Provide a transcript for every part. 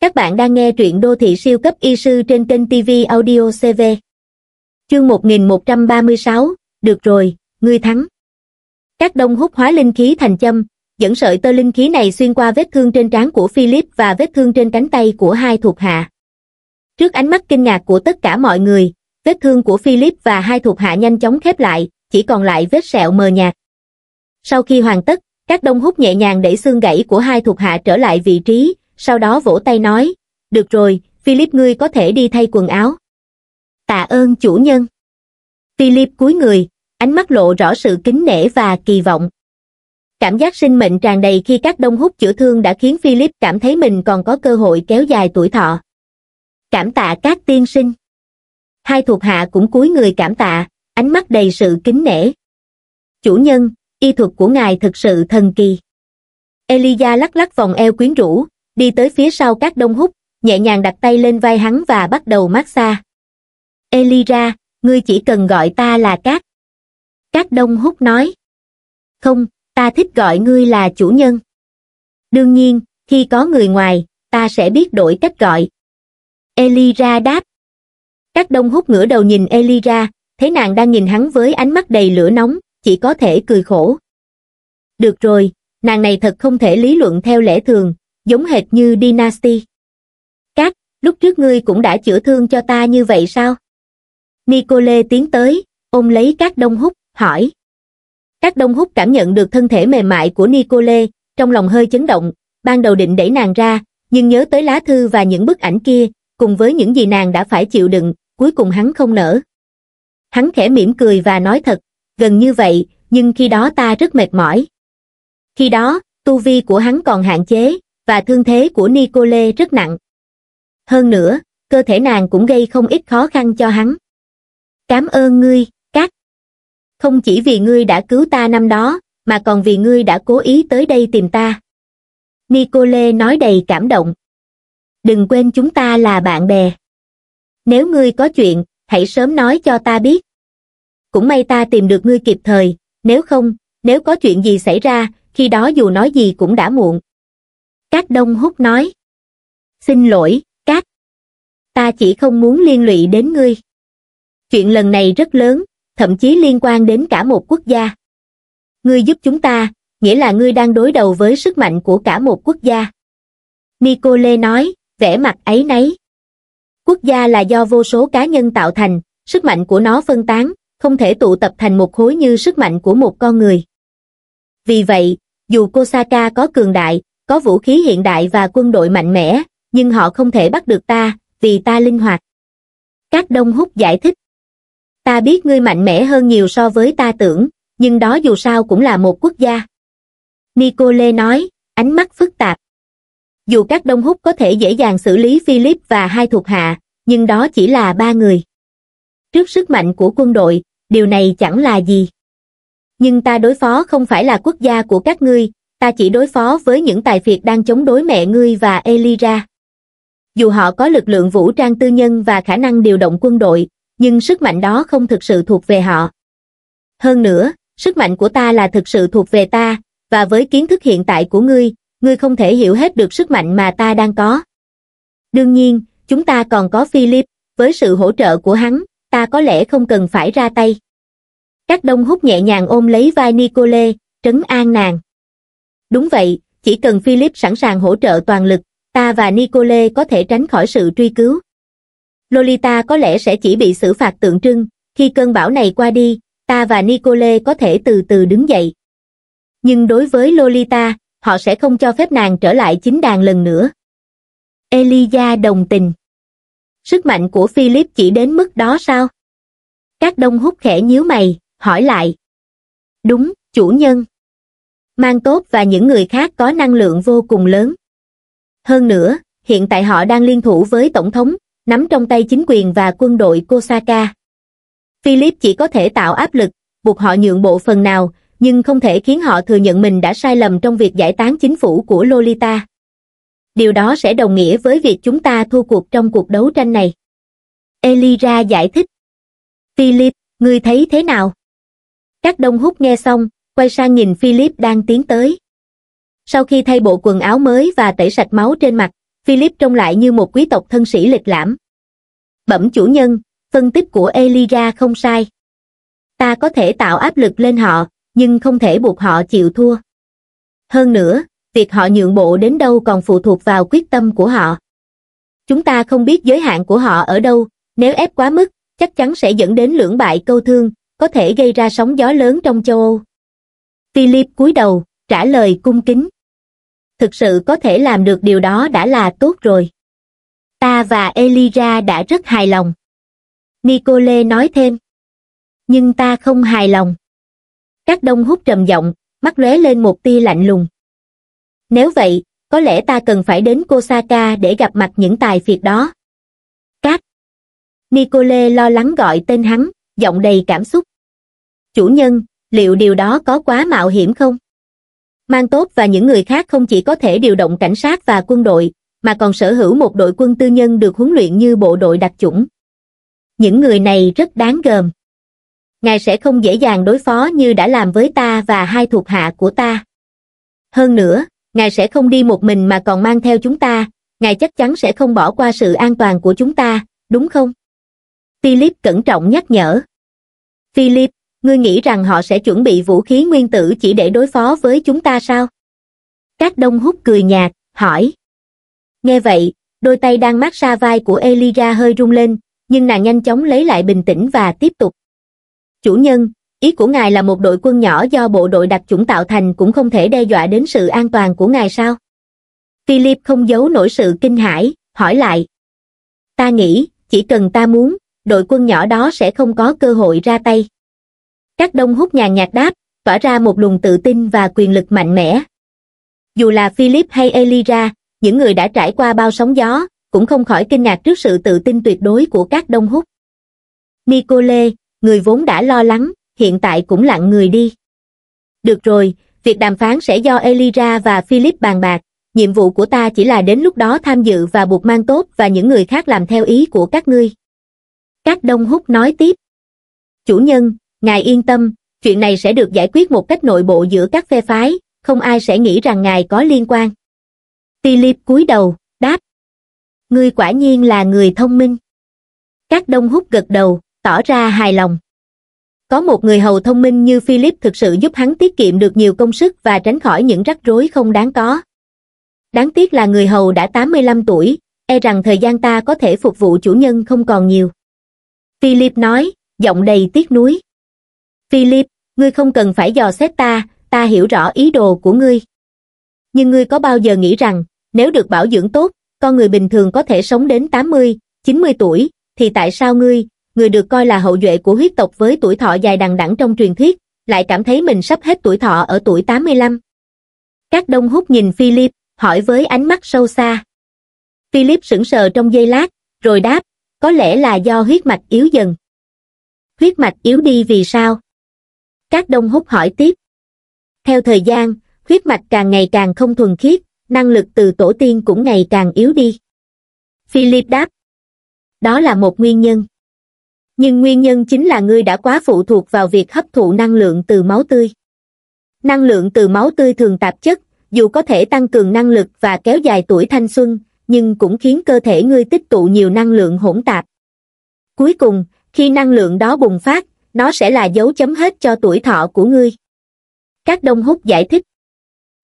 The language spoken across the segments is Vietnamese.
Các bạn đang nghe truyện đô thị siêu cấp y sư trên kênh TV Audio CV. Chương 1136, được rồi, ngươi thắng. Các đông hút hóa linh khí thành châm, dẫn sợi tơ linh khí này xuyên qua vết thương trên trán của Philip và vết thương trên cánh tay của hai thuộc hạ. Trước ánh mắt kinh ngạc của tất cả mọi người, vết thương của Philip và hai thuộc hạ nhanh chóng khép lại, chỉ còn lại vết sẹo mờ nhạt. Sau khi hoàn tất, các đông hút nhẹ nhàng để xương gãy của hai thuộc hạ trở lại vị trí, sau đó vỗ tay nói, được rồi, Philip ngươi có thể đi thay quần áo. Tạ ơn chủ nhân. Philip cúi người, ánh mắt lộ rõ sự kính nể và kỳ vọng. Cảm giác sinh mệnh tràn đầy khi các đông hút chữa thương đã khiến Philip cảm thấy mình còn có cơ hội kéo dài tuổi thọ. Cảm tạ các tiên sinh. Hai thuộc hạ cũng cúi người cảm tạ, ánh mắt đầy sự kính nể. Chủ nhân, y thuật của ngài thực sự thần kỳ. Elia lắc lắc vòng eo quyến rũ, đi tới phía sau các đông hút nhẹ nhàng đặt tay lên vai hắn và bắt đầu mát xa elira ngươi chỉ cần gọi ta là cát cát đông hút nói không ta thích gọi ngươi là chủ nhân đương nhiên khi có người ngoài ta sẽ biết đổi cách gọi elira đáp Cát đông hút ngửa đầu nhìn elira thấy nàng đang nhìn hắn với ánh mắt đầy lửa nóng chỉ có thể cười khổ được rồi nàng này thật không thể lý luận theo lẽ thường giống hệt như Dynasty. Các, lúc trước ngươi cũng đã chữa thương cho ta như vậy sao? Nicole tiến tới, ôm lấy các đông hút, hỏi. Các đông hút cảm nhận được thân thể mềm mại của Nicole, trong lòng hơi chấn động, ban đầu định đẩy nàng ra, nhưng nhớ tới lá thư và những bức ảnh kia, cùng với những gì nàng đã phải chịu đựng, cuối cùng hắn không nở. Hắn khẽ mỉm cười và nói thật, gần như vậy, nhưng khi đó ta rất mệt mỏi. Khi đó, tu vi của hắn còn hạn chế, và thương thế của Nicole rất nặng. Hơn nữa, cơ thể nàng cũng gây không ít khó khăn cho hắn. Cám ơn ngươi, Cát. Không chỉ vì ngươi đã cứu ta năm đó, mà còn vì ngươi đã cố ý tới đây tìm ta. Nicole nói đầy cảm động. Đừng quên chúng ta là bạn bè. Nếu ngươi có chuyện, hãy sớm nói cho ta biết. Cũng may ta tìm được ngươi kịp thời, nếu không, nếu có chuyện gì xảy ra, khi đó dù nói gì cũng đã muộn. Cát Đông Húc nói. Xin lỗi, Cát. Ta chỉ không muốn liên lụy đến ngươi. Chuyện lần này rất lớn, thậm chí liên quan đến cả một quốc gia. Ngươi giúp chúng ta, nghĩa là ngươi đang đối đầu với sức mạnh của cả một quốc gia. Nicole nói, vẻ mặt ấy nấy. Quốc gia là do vô số cá nhân tạo thành, sức mạnh của nó phân tán, không thể tụ tập thành một khối như sức mạnh của một con người. Vì vậy, dù Kosaka có cường đại, có vũ khí hiện đại và quân đội mạnh mẽ, nhưng họ không thể bắt được ta, vì ta linh hoạt. Các đông hút giải thích. Ta biết ngươi mạnh mẽ hơn nhiều so với ta tưởng, nhưng đó dù sao cũng là một quốc gia. Nicole nói, ánh mắt phức tạp. Dù các đông hút có thể dễ dàng xử lý Philip và hai thuộc hạ, nhưng đó chỉ là ba người. Trước sức mạnh của quân đội, điều này chẳng là gì. Nhưng ta đối phó không phải là quốc gia của các ngươi, ta chỉ đối phó với những tài phiệt đang chống đối mẹ ngươi và Elira. Dù họ có lực lượng vũ trang tư nhân và khả năng điều động quân đội, nhưng sức mạnh đó không thực sự thuộc về họ. Hơn nữa, sức mạnh của ta là thực sự thuộc về ta, và với kiến thức hiện tại của ngươi, ngươi không thể hiểu hết được sức mạnh mà ta đang có. Đương nhiên, chúng ta còn có Philip, với sự hỗ trợ của hắn, ta có lẽ không cần phải ra tay. Các đông hút nhẹ nhàng ôm lấy vai Nicole, trấn an nàng. Đúng vậy, chỉ cần Philip sẵn sàng hỗ trợ toàn lực, ta và Nicole có thể tránh khỏi sự truy cứu. Lolita có lẽ sẽ chỉ bị xử phạt tượng trưng, khi cơn bão này qua đi, ta và Nicole có thể từ từ đứng dậy. Nhưng đối với Lolita, họ sẽ không cho phép nàng trở lại chính đàn lần nữa. Elia đồng tình. Sức mạnh của Philip chỉ đến mức đó sao? Các đông hút khẽ nhíu mày, hỏi lại. Đúng, chủ nhân mang tốt và những người khác có năng lượng vô cùng lớn hơn nữa hiện tại họ đang liên thủ với tổng thống nắm trong tay chính quyền và quân đội kosaka philip chỉ có thể tạo áp lực buộc họ nhượng bộ phần nào nhưng không thể khiến họ thừa nhận mình đã sai lầm trong việc giải tán chính phủ của lolita điều đó sẽ đồng nghĩa với việc chúng ta thua cuộc trong cuộc đấu tranh này elira giải thích philip ngươi thấy thế nào các đông hút nghe xong quay sang nhìn Philip đang tiến tới. Sau khi thay bộ quần áo mới và tẩy sạch máu trên mặt, Philip trông lại như một quý tộc thân sĩ lịch lãm. Bẩm chủ nhân, phân tích của Eliga không sai. Ta có thể tạo áp lực lên họ, nhưng không thể buộc họ chịu thua. Hơn nữa, việc họ nhượng bộ đến đâu còn phụ thuộc vào quyết tâm của họ. Chúng ta không biết giới hạn của họ ở đâu, nếu ép quá mức, chắc chắn sẽ dẫn đến lưỡng bại câu thương, có thể gây ra sóng gió lớn trong châu Âu. Philip cúi đầu, trả lời cung kính. Thực sự có thể làm được điều đó đã là tốt rồi. Ta và Elira đã rất hài lòng. Nicole nói thêm. Nhưng ta không hài lòng. Các đông hút trầm giọng, mắt lóe lên một tia lạnh lùng. Nếu vậy, có lẽ ta cần phải đến Kosaka để gặp mặt những tài phiệt đó. Cát. Nicole lo lắng gọi tên hắn, giọng đầy cảm xúc. Chủ nhân, liệu điều đó có quá mạo hiểm không? Mang Tốt và những người khác không chỉ có thể điều động cảnh sát và quân đội, mà còn sở hữu một đội quân tư nhân được huấn luyện như bộ đội đặc chủng. Những người này rất đáng gờm. Ngài sẽ không dễ dàng đối phó như đã làm với ta và hai thuộc hạ của ta. Hơn nữa, Ngài sẽ không đi một mình mà còn mang theo chúng ta, Ngài chắc chắn sẽ không bỏ qua sự an toàn của chúng ta, đúng không? Philip cẩn trọng nhắc nhở. Philip, ngươi nghĩ rằng họ sẽ chuẩn bị vũ khí nguyên tử chỉ để đối phó với chúng ta sao các đông hút cười nhạt hỏi nghe vậy đôi tay đang mát xa vai của eliza hơi rung lên nhưng nàng nhanh chóng lấy lại bình tĩnh và tiếp tục chủ nhân ý của ngài là một đội quân nhỏ do bộ đội đặc chủng tạo thành cũng không thể đe dọa đến sự an toàn của ngài sao philip không giấu nổi sự kinh hãi hỏi lại ta nghĩ chỉ cần ta muốn đội quân nhỏ đó sẽ không có cơ hội ra tay các đông hút nhàn nhạt đáp, tỏa ra một luồng tự tin và quyền lực mạnh mẽ. Dù là Philip hay Elira, những người đã trải qua bao sóng gió, cũng không khỏi kinh ngạc trước sự tự tin tuyệt đối của các đông hút. Nicole, người vốn đã lo lắng, hiện tại cũng lặng người đi. Được rồi, việc đàm phán sẽ do Elira và Philip bàn bạc, nhiệm vụ của ta chỉ là đến lúc đó tham dự và buộc mang tốt và những người khác làm theo ý của các ngươi. Các đông hút nói tiếp. Chủ nhân, Ngài yên tâm, chuyện này sẽ được giải quyết một cách nội bộ giữa các phe phái, không ai sẽ nghĩ rằng ngài có liên quan. Philip cúi đầu, đáp. Ngươi quả nhiên là người thông minh. Các đông hút gật đầu, tỏ ra hài lòng. Có một người hầu thông minh như Philip thực sự giúp hắn tiết kiệm được nhiều công sức và tránh khỏi những rắc rối không đáng có. Đáng tiếc là người hầu đã 85 tuổi, e rằng thời gian ta có thể phục vụ chủ nhân không còn nhiều. Philip nói, giọng đầy tiếc nuối. Philip, ngươi không cần phải dò xét ta, ta hiểu rõ ý đồ của ngươi. Nhưng ngươi có bao giờ nghĩ rằng, nếu được bảo dưỡng tốt, con người bình thường có thể sống đến 80, 90 tuổi, thì tại sao ngươi, người được coi là hậu duệ của huyết tộc với tuổi thọ dài đằng đẵng trong truyền thuyết, lại cảm thấy mình sắp hết tuổi thọ ở tuổi 85? Các đông hút nhìn Philip, hỏi với ánh mắt sâu xa. Philip sững sờ trong giây lát, rồi đáp, có lẽ là do huyết mạch yếu dần. Huyết mạch yếu đi vì sao? Các đông hút hỏi tiếp. Theo thời gian, huyết mạch càng ngày càng không thuần khiết, năng lực từ tổ tiên cũng ngày càng yếu đi. Philip đáp. Đó là một nguyên nhân. Nhưng nguyên nhân chính là ngươi đã quá phụ thuộc vào việc hấp thụ năng lượng từ máu tươi. Năng lượng từ máu tươi thường tạp chất, dù có thể tăng cường năng lực và kéo dài tuổi thanh xuân, nhưng cũng khiến cơ thể ngươi tích tụ nhiều năng lượng hỗn tạp. Cuối cùng, khi năng lượng đó bùng phát, nó sẽ là dấu chấm hết cho tuổi thọ của ngươi. Các đông hút giải thích.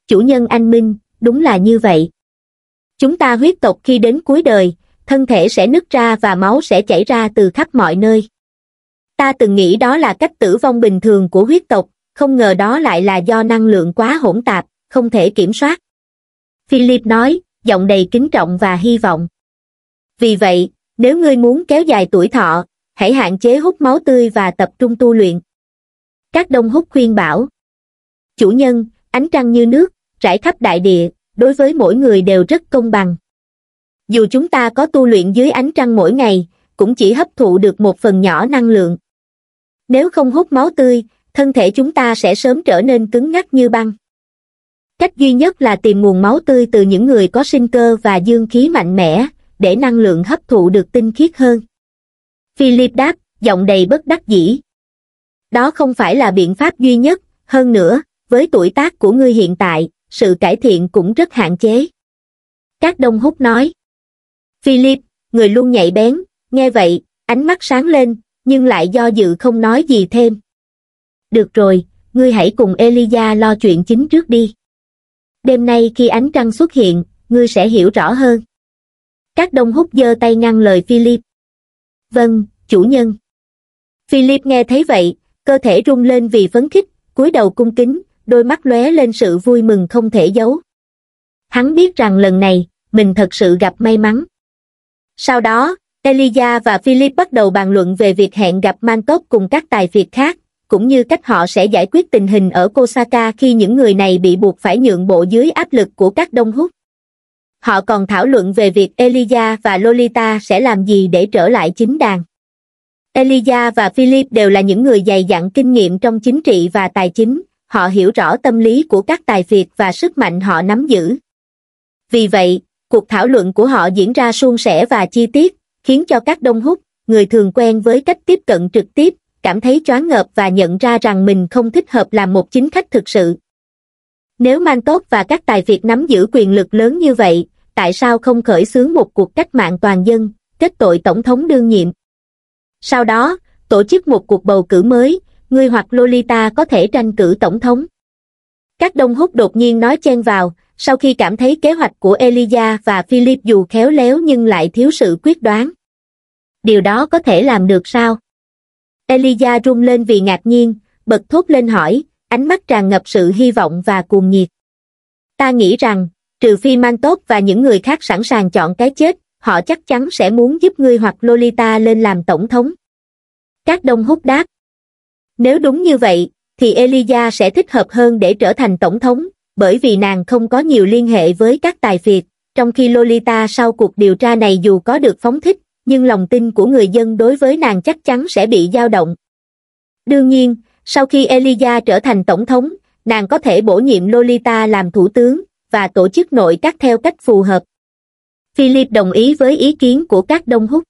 Chủ nhân anh Minh, đúng là như vậy. Chúng ta huyết tộc khi đến cuối đời, thân thể sẽ nứt ra và máu sẽ chảy ra từ khắp mọi nơi. Ta từng nghĩ đó là cách tử vong bình thường của huyết tộc, không ngờ đó lại là do năng lượng quá hỗn tạp, không thể kiểm soát. Philip nói, giọng đầy kính trọng và hy vọng. Vì vậy, nếu ngươi muốn kéo dài tuổi thọ, hãy hạn chế hút máu tươi và tập trung tu luyện. Các đông hút khuyên bảo. Chủ nhân, ánh trăng như nước, rải khắp đại địa, đối với mỗi người đều rất công bằng. Dù chúng ta có tu luyện dưới ánh trăng mỗi ngày, cũng chỉ hấp thụ được một phần nhỏ năng lượng. Nếu không hút máu tươi, thân thể chúng ta sẽ sớm trở nên cứng ngắc như băng. Cách duy nhất là tìm nguồn máu tươi từ những người có sinh cơ và dương khí mạnh mẽ, để năng lượng hấp thụ được tinh khiết hơn philip đáp giọng đầy bất đắc dĩ đó không phải là biện pháp duy nhất hơn nữa với tuổi tác của ngươi hiện tại sự cải thiện cũng rất hạn chế các đông hút nói philip người luôn nhạy bén nghe vậy ánh mắt sáng lên nhưng lại do dự không nói gì thêm được rồi ngươi hãy cùng Elijah lo chuyện chính trước đi đêm nay khi ánh trăng xuất hiện ngươi sẽ hiểu rõ hơn các đông hút giơ tay ngăn lời philip Vâng, chủ nhân. Philip nghe thấy vậy, cơ thể rung lên vì phấn khích, cúi đầu cung kính, đôi mắt lóe lên sự vui mừng không thể giấu. Hắn biết rằng lần này, mình thật sự gặp may mắn. Sau đó, Elia và Philip bắt đầu bàn luận về việc hẹn gặp Mantop cùng các tài phiệt khác, cũng như cách họ sẽ giải quyết tình hình ở kosaka khi những người này bị buộc phải nhượng bộ dưới áp lực của các đông hút họ còn thảo luận về việc Elijah và Lolita sẽ làm gì để trở lại chính đàn. Elijah và Philip đều là những người dày dặn kinh nghiệm trong chính trị và tài chính, họ hiểu rõ tâm lý của các tài việt và sức mạnh họ nắm giữ. Vì vậy, cuộc thảo luận của họ diễn ra suôn sẻ và chi tiết, khiến cho các đông hút, người thường quen với cách tiếp cận trực tiếp, cảm thấy choáng ngợp và nhận ra rằng mình không thích hợp làm một chính khách thực sự. Nếu Mantos và các tài việt nắm giữ quyền lực lớn như vậy, tại sao không khởi xướng một cuộc cách mạng toàn dân, kết tội tổng thống đương nhiệm. Sau đó, tổ chức một cuộc bầu cử mới, ngươi hoặc Lolita có thể tranh cử tổng thống. Các đông hút đột nhiên nói chen vào, sau khi cảm thấy kế hoạch của Elia và Philip dù khéo léo nhưng lại thiếu sự quyết đoán. Điều đó có thể làm được sao? Elia run lên vì ngạc nhiên, bật thốt lên hỏi, ánh mắt tràn ngập sự hy vọng và cuồng nhiệt. Ta nghĩ rằng, trừ phi mang tốt và những người khác sẵn sàng chọn cái chết họ chắc chắn sẽ muốn giúp ngươi hoặc lolita lên làm tổng thống các đông hút đáp nếu đúng như vậy thì Elia sẽ thích hợp hơn để trở thành tổng thống, bởi vì nàng không có nhiều liên hệ với các tài phiệt, trong khi Lolita sau cuộc điều tra này dù có được phóng thích, nhưng lòng tin của người dân đối với nàng chắc chắn sẽ bị dao động. Đương nhiên, sau khi Elia trở thành tổng thống, nàng có thể bổ nhiệm Lolita làm thủ tướng, và tổ chức nội các theo cách phù hợp philip đồng ý với ý kiến của các đông húc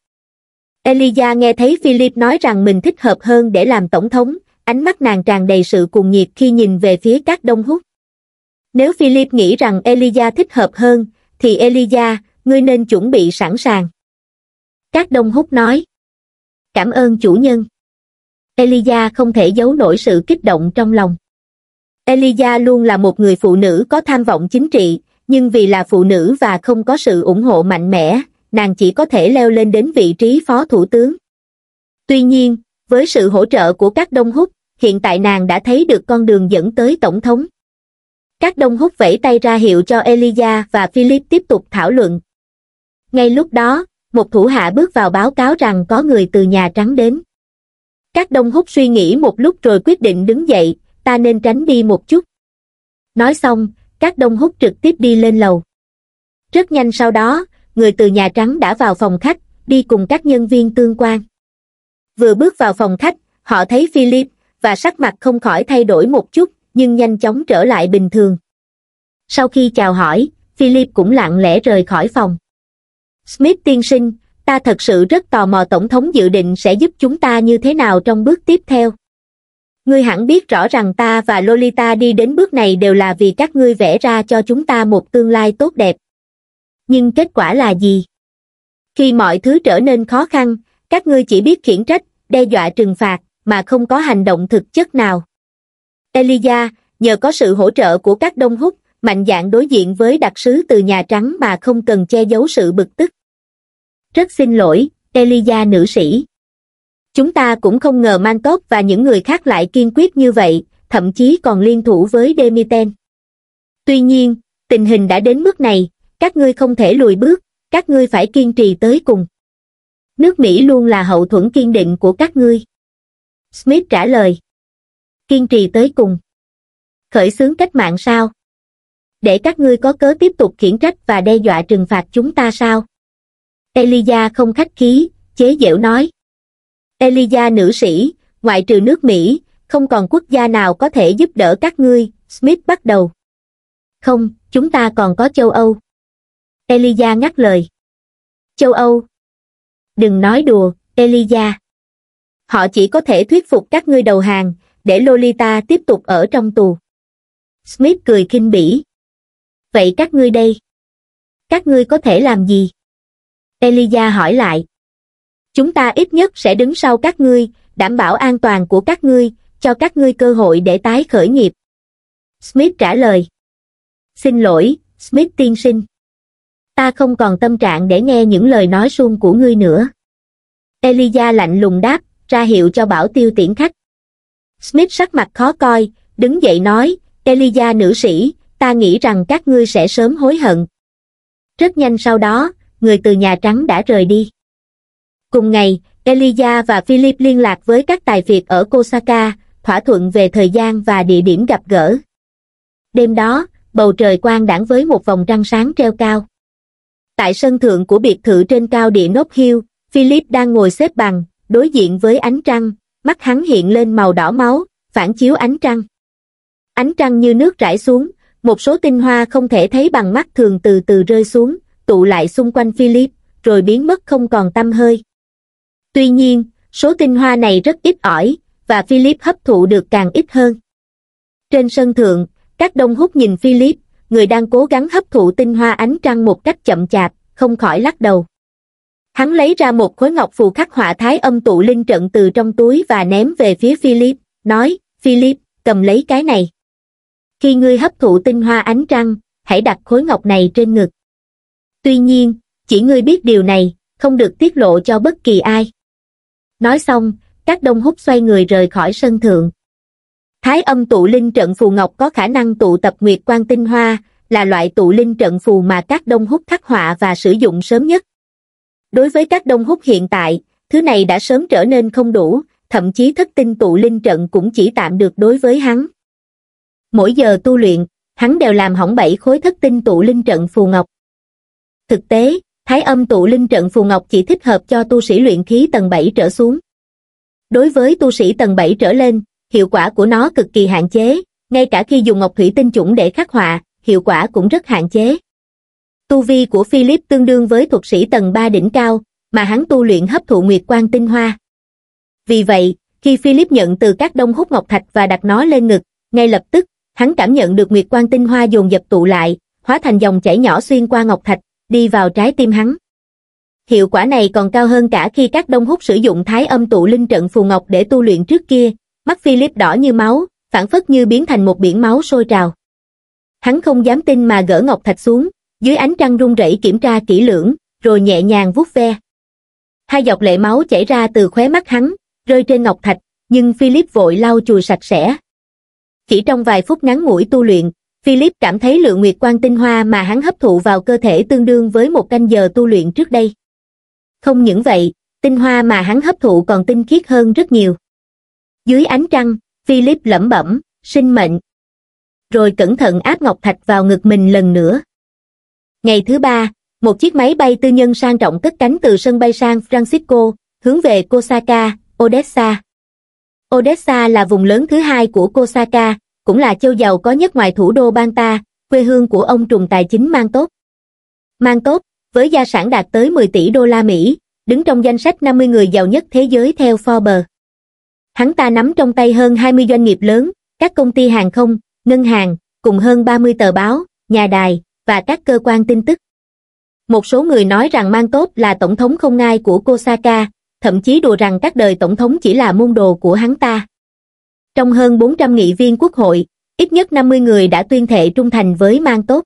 Elijah nghe thấy Philip nói rằng mình thích hợp hơn để làm tổng thống, ánh mắt nàng tràn đầy sự cuồng nhiệt khi nhìn về phía các đông hút. Nếu Philip nghĩ rằng Elijah thích hợp hơn, thì Elijah, ngươi nên chuẩn bị sẵn sàng. Các đông hút nói. Cảm ơn chủ nhân. Elijah không thể giấu nổi sự kích động trong lòng. Eliza luôn là một người phụ nữ có tham vọng chính trị, nhưng vì là phụ nữ và không có sự ủng hộ mạnh mẽ, nàng chỉ có thể leo lên đến vị trí phó thủ tướng. Tuy nhiên, với sự hỗ trợ của các đông húc, hiện tại nàng đã thấy được con đường dẫn tới tổng thống. Các đông húc vẫy tay ra hiệu cho Eliza và Philip tiếp tục thảo luận. Ngay lúc đó, một thủ hạ bước vào báo cáo rằng có người từ Nhà Trắng đến. Các đông húc suy nghĩ một lúc rồi quyết định đứng dậy, ta nên tránh đi một chút. Nói xong, các đông hút trực tiếp đi lên lầu. Rất nhanh sau đó, người từ Nhà Trắng đã vào phòng khách, đi cùng các nhân viên tương quan. Vừa bước vào phòng khách, họ thấy Philip, và sắc mặt không khỏi thay đổi một chút, nhưng nhanh chóng trở lại bình thường. Sau khi chào hỏi, Philip cũng lặng lẽ rời khỏi phòng. Smith tiên sinh, ta thật sự rất tò mò Tổng thống dự định sẽ giúp chúng ta như thế nào trong bước tiếp theo ngươi hẳn biết rõ rằng ta và Lolita đi đến bước này đều là vì các ngươi vẽ ra cho chúng ta một tương lai tốt đẹp. Nhưng kết quả là gì? Khi mọi thứ trở nên khó khăn, các ngươi chỉ biết khiển trách, đe dọa trừng phạt, mà không có hành động thực chất nào. Elia, nhờ có sự hỗ trợ của các đông húc, mạnh dạng đối diện với đặc sứ từ Nhà Trắng mà không cần che giấu sự bực tức. Rất xin lỗi, Elia nữ sĩ chúng ta cũng không ngờ mantok và những người khác lại kiên quyết như vậy thậm chí còn liên thủ với demiten tuy nhiên tình hình đã đến mức này các ngươi không thể lùi bước các ngươi phải kiên trì tới cùng nước mỹ luôn là hậu thuẫn kiên định của các ngươi smith trả lời kiên trì tới cùng khởi xướng cách mạng sao để các ngươi có cớ tiếp tục khiển trách và đe dọa trừng phạt chúng ta sao Elia không khách khí, chế giễu nói. Elijah nữ sĩ, ngoại trừ nước Mỹ, không còn quốc gia nào có thể giúp đỡ các ngươi, Smith bắt đầu. Không, chúng ta còn có châu Âu. Elijah ngắt lời. Châu Âu. Đừng nói đùa, Elijah. Họ chỉ có thể thuyết phục các ngươi đầu hàng, để Lolita tiếp tục ở trong tù. Smith cười khinh bỉ. Vậy các ngươi đây? Các ngươi có thể làm gì? Elijah hỏi lại chúng ta ít nhất sẽ đứng sau các ngươi, đảm bảo an toàn của các ngươi, cho các ngươi cơ hội để tái khởi nghiệp. Smith trả lời. Xin lỗi, Smith tiên sinh. Ta không còn tâm trạng để nghe những lời nói suông của ngươi nữa. Elia lạnh lùng đáp, ra hiệu cho bảo tiêu tiễn khách. Smith sắc mặt khó coi, đứng dậy nói, Elia nữ sĩ, ta nghĩ rằng các ngươi sẽ sớm hối hận. Rất nhanh sau đó, người từ Nhà Trắng đã rời đi. Cùng ngày, Elia và Philip liên lạc với các tài việt ở Kosaka, thỏa thuận về thời gian và địa điểm gặp gỡ. Đêm đó, bầu trời quang đãng với một vòng trăng sáng treo cao. Tại sân thượng của biệt thự trên cao địa Nốt Hill, Philip đang ngồi xếp bằng, đối diện với ánh trăng, mắt hắn hiện lên màu đỏ máu, phản chiếu ánh trăng. Ánh trăng như nước rải xuống, một số tinh hoa không thể thấy bằng mắt thường từ từ rơi xuống, tụ lại xung quanh Philip, rồi biến mất không còn tâm hơi tuy nhiên số tinh hoa này rất ít ỏi và philip hấp thụ được càng ít hơn trên sân thượng các đông hút nhìn philip người đang cố gắng hấp thụ tinh hoa ánh trăng một cách chậm chạp không khỏi lắc đầu hắn lấy ra một khối ngọc phù khắc họa thái âm tụ linh trận từ trong túi và ném về phía philip nói philip cầm lấy cái này khi ngươi hấp thụ tinh hoa ánh trăng hãy đặt khối ngọc này trên ngực tuy nhiên chỉ ngươi biết điều này không được tiết lộ cho bất kỳ ai Nói xong, các đông hút xoay người rời khỏi sân thượng. Thái âm tụ linh trận phù ngọc có khả năng tụ tập nguyệt quang tinh hoa, là loại tụ linh trận phù mà các đông hút khắc họa và sử dụng sớm nhất. Đối với các đông hút hiện tại, thứ này đã sớm trở nên không đủ, thậm chí thất tinh tụ linh trận cũng chỉ tạm được đối với hắn. Mỗi giờ tu luyện, hắn đều làm hỏng bảy khối thất tinh tụ linh trận phù ngọc. Thực tế, thái âm tụ linh trận phù ngọc chỉ thích hợp cho tu sĩ luyện khí tầng 7 trở xuống. Đối với tu sĩ tầng 7 trở lên, hiệu quả của nó cực kỳ hạn chế, ngay cả khi dùng ngọc thủy tinh chủng để khắc họa, hiệu quả cũng rất hạn chế. Tu vi của Philip tương đương với thuật sĩ tầng 3 đỉnh cao, mà hắn tu luyện hấp thụ nguyệt quang tinh hoa. Vì vậy, khi Philip nhận từ các đông hút ngọc thạch và đặt nó lên ngực, ngay lập tức, hắn cảm nhận được nguyệt quang tinh hoa dồn dập tụ lại, hóa thành dòng chảy nhỏ xuyên qua ngọc thạch, đi vào trái tim hắn. Hiệu quả này còn cao hơn cả khi các đông hút sử dụng thái âm tụ linh trận phù ngọc để tu luyện trước kia, mắt Philip đỏ như máu, phản phất như biến thành một biển máu sôi trào. Hắn không dám tin mà gỡ ngọc thạch xuống, dưới ánh trăng rung rẩy kiểm tra kỹ lưỡng, rồi nhẹ nhàng vuốt ve. Hai giọt lệ máu chảy ra từ khóe mắt hắn, rơi trên ngọc thạch, nhưng Philip vội lau chùi sạch sẽ. Chỉ trong vài phút ngắn ngủi tu luyện, philip cảm thấy lượng nguyệt quang tinh hoa mà hắn hấp thụ vào cơ thể tương đương với một canh giờ tu luyện trước đây không những vậy tinh hoa mà hắn hấp thụ còn tinh khiết hơn rất nhiều dưới ánh trăng philip lẩm bẩm sinh mệnh rồi cẩn thận áp ngọc thạch vào ngực mình lần nữa ngày thứ ba một chiếc máy bay tư nhân sang trọng cất cánh từ sân bay San Francisco, hướng về Kosaka, Odessa. Odessa là vùng lớn thứ hai của Kosaka cũng là châu giàu có nhất ngoài thủ đô bang ta, quê hương của ông trùng tài chính mang tốt. Mang tốt, với gia sản đạt tới 10 tỷ đô la Mỹ, đứng trong danh sách 50 người giàu nhất thế giới theo Forbes. Hắn ta nắm trong tay hơn 20 doanh nghiệp lớn, các công ty hàng không, ngân hàng, cùng hơn 30 tờ báo, nhà đài, và các cơ quan tin tức. Một số người nói rằng Mang Tốt là tổng thống không ngai của Kosaka, thậm chí đùa rằng các đời tổng thống chỉ là môn đồ của hắn ta. Trong hơn 400 nghị viên quốc hội, ít nhất 50 người đã tuyên thệ trung thành với mang tốt.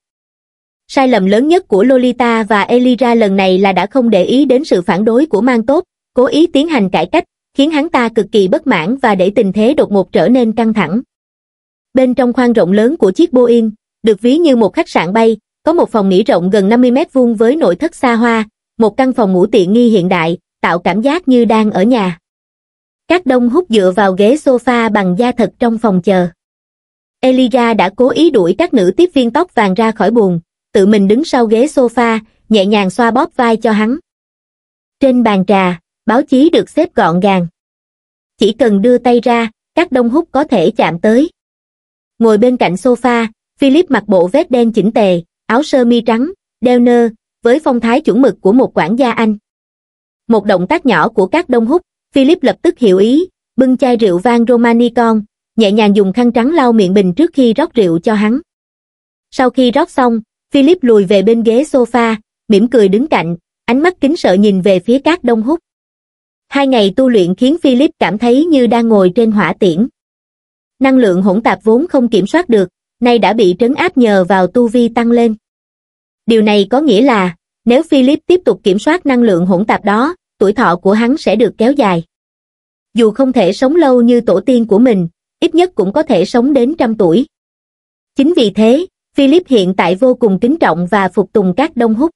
Sai lầm lớn nhất của Lolita và Elira lần này là đã không để ý đến sự phản đối của mang tốt, cố ý tiến hành cải cách, khiến hắn ta cực kỳ bất mãn và để tình thế đột ngột trở nên căng thẳng. Bên trong khoang rộng lớn của chiếc Boeing, được ví như một khách sạn bay, có một phòng nghỉ rộng gần 50 mét vuông với nội thất xa hoa, một căn phòng ngủ tiện nghi hiện đại, tạo cảm giác như đang ở nhà các đông hút dựa vào ghế sofa bằng da thật trong phòng chờ eliza đã cố ý đuổi các nữ tiếp viên tóc vàng ra khỏi buồng tự mình đứng sau ghế sofa nhẹ nhàng xoa bóp vai cho hắn trên bàn trà báo chí được xếp gọn gàng chỉ cần đưa tay ra các đông hút có thể chạm tới ngồi bên cạnh sofa philip mặc bộ vest đen chỉnh tề áo sơ mi trắng đeo nơ với phong thái chuẩn mực của một quản gia anh một động tác nhỏ của các đông hút Philip lập tức hiểu ý, bưng chai rượu vang Romani con, nhẹ nhàng dùng khăn trắng lau miệng bình trước khi rót rượu cho hắn. Sau khi rót xong, Philip lùi về bên ghế sofa, mỉm cười đứng cạnh, ánh mắt kính sợ nhìn về phía các đông hút. Hai ngày tu luyện khiến Philip cảm thấy như đang ngồi trên hỏa tiễn. Năng lượng hỗn tạp vốn không kiểm soát được, nay đã bị trấn áp nhờ vào tu vi tăng lên. Điều này có nghĩa là, nếu Philip tiếp tục kiểm soát năng lượng hỗn tạp đó, tuổi thọ của hắn sẽ được kéo dài. Dù không thể sống lâu như tổ tiên của mình, ít nhất cũng có thể sống đến trăm tuổi. Chính vì thế, Philip hiện tại vô cùng kính trọng và phục tùng các đông húc.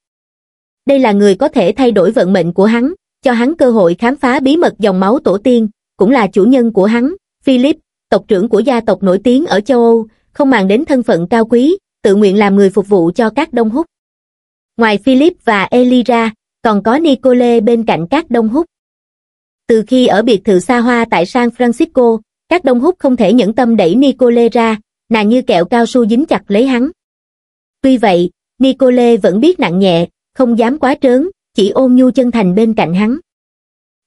Đây là người có thể thay đổi vận mệnh của hắn, cho hắn cơ hội khám phá bí mật dòng máu tổ tiên, cũng là chủ nhân của hắn, Philip, tộc trưởng của gia tộc nổi tiếng ở châu Âu, không màng đến thân phận cao quý, tự nguyện làm người phục vụ cho các đông húc. Ngoài Philip và Elira, còn có Nicole bên cạnh các đông hút. Từ khi ở biệt thự xa hoa tại San Francisco, các đông hút không thể nhẫn tâm đẩy Nicole ra, nàng như kẹo cao su dính chặt lấy hắn. Tuy vậy, Nicole vẫn biết nặng nhẹ, không dám quá trớn, chỉ ôm nhu chân thành bên cạnh hắn.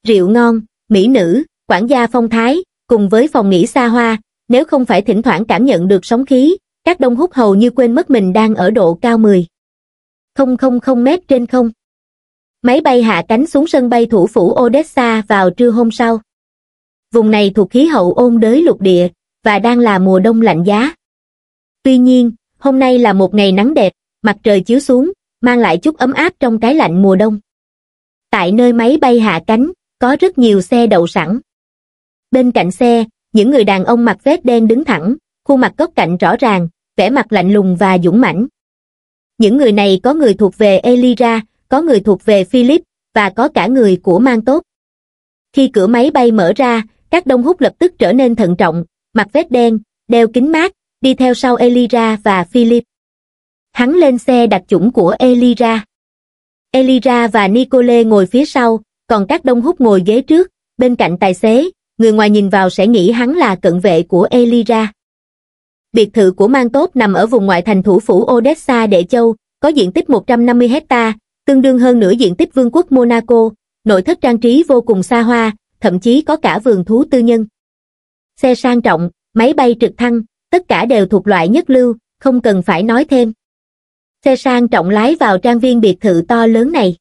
Rượu ngon, mỹ nữ, quản gia phong thái, cùng với phòng nghỉ xa hoa, nếu không phải thỉnh thoảng cảm nhận được sóng khí, các đông hút hầu như quên mất mình đang ở độ cao 10. không không không mét trên không máy bay hạ cánh xuống sân bay thủ phủ Odessa vào trưa hôm sau. Vùng này thuộc khí hậu ôn đới lục địa, và đang là mùa đông lạnh giá. Tuy nhiên, hôm nay là một ngày nắng đẹp, mặt trời chiếu xuống, mang lại chút ấm áp trong cái lạnh mùa đông. Tại nơi máy bay hạ cánh, có rất nhiều xe đậu sẵn. Bên cạnh xe, những người đàn ông mặc vest đen đứng thẳng, khuôn mặt góc cạnh rõ ràng, vẻ mặt lạnh lùng và dũng mãnh. Những người này có người thuộc về Elira, có người thuộc về Philip, và có cả người của mang tốt. Khi cửa máy bay mở ra, các đông hút lập tức trở nên thận trọng, mặc vest đen, đeo kính mát, đi theo sau Elira và Philip. Hắn lên xe đặc chủng của Elira. Elira và Nicole ngồi phía sau, còn các đông hút ngồi ghế trước, bên cạnh tài xế, người ngoài nhìn vào sẽ nghĩ hắn là cận vệ của Elira. Biệt thự của Mang Tốt nằm ở vùng ngoại thành thủ phủ Odessa Đệ Châu, có diện tích 150 hecta, tương đương hơn nửa diện tích vương quốc Monaco, nội thất trang trí vô cùng xa hoa, thậm chí có cả vườn thú tư nhân. Xe sang trọng, máy bay trực thăng, tất cả đều thuộc loại nhất lưu, không cần phải nói thêm. Xe sang trọng lái vào trang viên biệt thự to lớn này.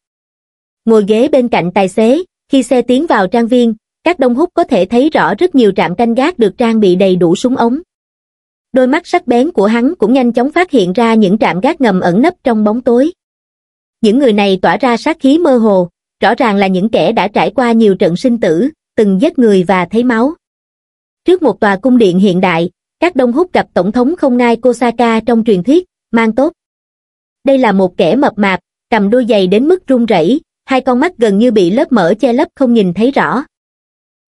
Ngồi ghế bên cạnh tài xế, khi xe tiến vào trang viên, các đông hút có thể thấy rõ rất nhiều trạm canh gác được trang bị đầy đủ súng ống. Đôi mắt sắc bén của hắn cũng nhanh chóng phát hiện ra những trạm gác ngầm ẩn nấp trong bóng tối những người này tỏa ra sát khí mơ hồ rõ ràng là những kẻ đã trải qua nhiều trận sinh tử từng giết người và thấy máu trước một tòa cung điện hiện đại các đông hút gặp tổng thống không ngai kosaka trong truyền thuyết mang tốt đây là một kẻ mập mạp cầm đôi giày đến mức run rẩy hai con mắt gần như bị lớp mỡ che lấp không nhìn thấy rõ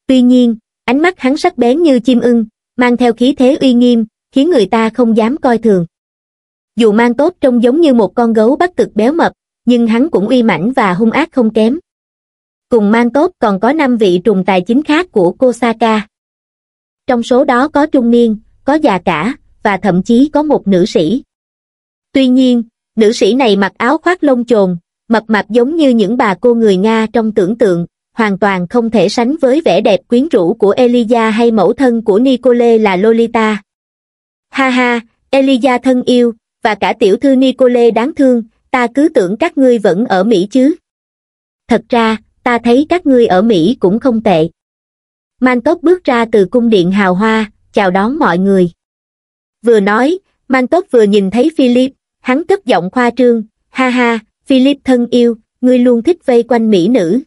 tuy nhiên ánh mắt hắn sắc bén như chim ưng mang theo khí thế uy nghiêm khiến người ta không dám coi thường dù mang tốt trông giống như một con gấu bắt cực béo mập nhưng hắn cũng uy mãnh và hung ác không kém cùng mang tốt còn có năm vị trùng tài chính khác của kosaka trong số đó có trung niên có già cả và thậm chí có một nữ sĩ tuy nhiên nữ sĩ này mặc áo khoác lông chồn mập mạp giống như những bà cô người nga trong tưởng tượng hoàn toàn không thể sánh với vẻ đẹp quyến rũ của Eliza hay mẫu thân của Nicole là Lolita. Ha ha, Eliza thân yêu, và cả tiểu thư Nicole đáng thương, ta cứ tưởng các ngươi vẫn ở mỹ chứ thật ra ta thấy các ngươi ở mỹ cũng không tệ man tốt bước ra từ cung điện hào hoa chào đón mọi người vừa nói man tốt vừa nhìn thấy philip hắn cất giọng khoa trương ha ha philip thân yêu ngươi luôn thích vây quanh mỹ nữ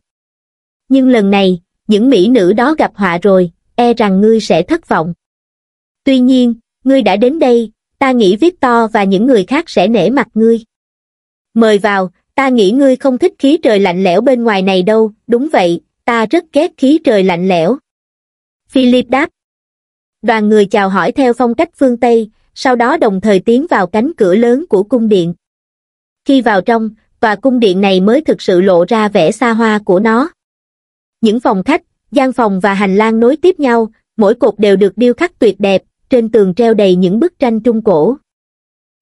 nhưng lần này những mỹ nữ đó gặp họa rồi e rằng ngươi sẽ thất vọng tuy nhiên ngươi đã đến đây ta nghĩ victor và những người khác sẽ nể mặt ngươi mời vào ta nghĩ ngươi không thích khí trời lạnh lẽo bên ngoài này đâu đúng vậy ta rất ghét khí trời lạnh lẽo philip đáp đoàn người chào hỏi theo phong cách phương tây sau đó đồng thời tiến vào cánh cửa lớn của cung điện khi vào trong tòa cung điện này mới thực sự lộ ra vẻ xa hoa của nó những phòng khách gian phòng và hành lang nối tiếp nhau mỗi cột đều được điêu khắc tuyệt đẹp trên tường treo đầy những bức tranh trung cổ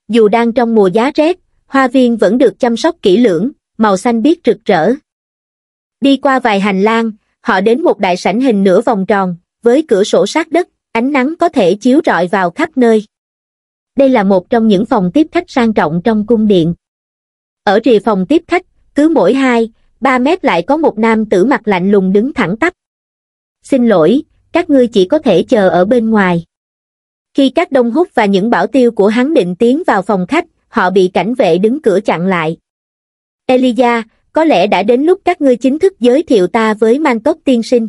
dù đang trong mùa giá rét hoa viên vẫn được chăm sóc kỹ lưỡng, màu xanh biếc rực rỡ. Đi qua vài hành lang, họ đến một đại sảnh hình nửa vòng tròn, với cửa sổ sát đất, ánh nắng có thể chiếu rọi vào khắp nơi. Đây là một trong những phòng tiếp khách sang trọng trong cung điện. Ở rìa phòng tiếp khách, cứ mỗi 2, 3 mét lại có một nam tử mặt lạnh lùng đứng thẳng tắp. Xin lỗi, các ngươi chỉ có thể chờ ở bên ngoài. Khi các đông hút và những bảo tiêu của hắn định tiến vào phòng khách, họ bị cảnh vệ đứng cửa chặn lại. Elia, có lẽ đã đến lúc các ngươi chính thức giới thiệu ta với mang tốt tiên sinh.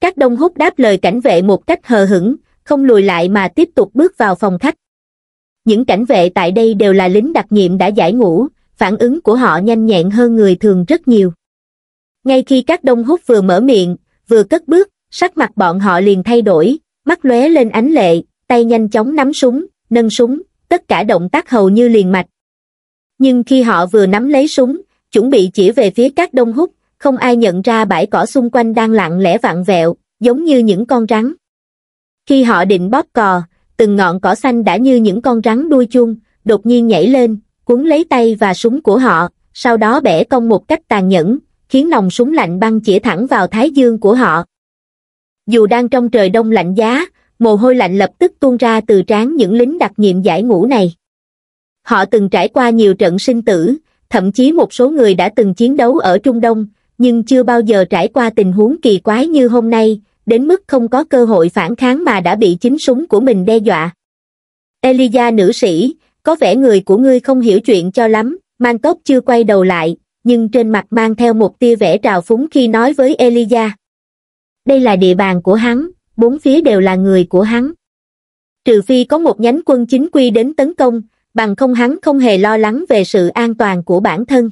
Các đông hút đáp lời cảnh vệ một cách hờ hững, không lùi lại mà tiếp tục bước vào phòng khách. Những cảnh vệ tại đây đều là lính đặc nhiệm đã giải ngũ, phản ứng của họ nhanh nhẹn hơn người thường rất nhiều. Ngay khi các đông hút vừa mở miệng, vừa cất bước, sắc mặt bọn họ liền thay đổi, mắt lóe lên ánh lệ, tay nhanh chóng nắm súng, nâng súng, tất cả động tác hầu như liền mạch. Nhưng khi họ vừa nắm lấy súng, chuẩn bị chỉ về phía các đông hút, không ai nhận ra bãi cỏ xung quanh đang lặng lẽ vặn vẹo, giống như những con rắn. Khi họ định bóp cò, từng ngọn cỏ xanh đã như những con rắn đuôi chuông, đột nhiên nhảy lên, cuốn lấy tay và súng của họ, sau đó bẻ cong một cách tàn nhẫn, khiến nòng súng lạnh băng chĩa thẳng vào thái dương của họ. Dù đang trong trời đông lạnh giá, mồ hôi lạnh lập tức tuôn ra từ trán những lính đặc nhiệm giải ngũ này họ từng trải qua nhiều trận sinh tử thậm chí một số người đã từng chiến đấu ở trung đông nhưng chưa bao giờ trải qua tình huống kỳ quái như hôm nay đến mức không có cơ hội phản kháng mà đã bị chính súng của mình đe dọa elia nữ sĩ có vẻ người của ngươi không hiểu chuyện cho lắm mang tóc chưa quay đầu lại nhưng trên mặt mang theo một tia vẻ trào phúng khi nói với Elia. Đây là địa bàn của hắn, bốn phía đều là người của hắn. Trừ phi có một nhánh quân chính quy đến tấn công, bằng không hắn không hề lo lắng về sự an toàn của bản thân.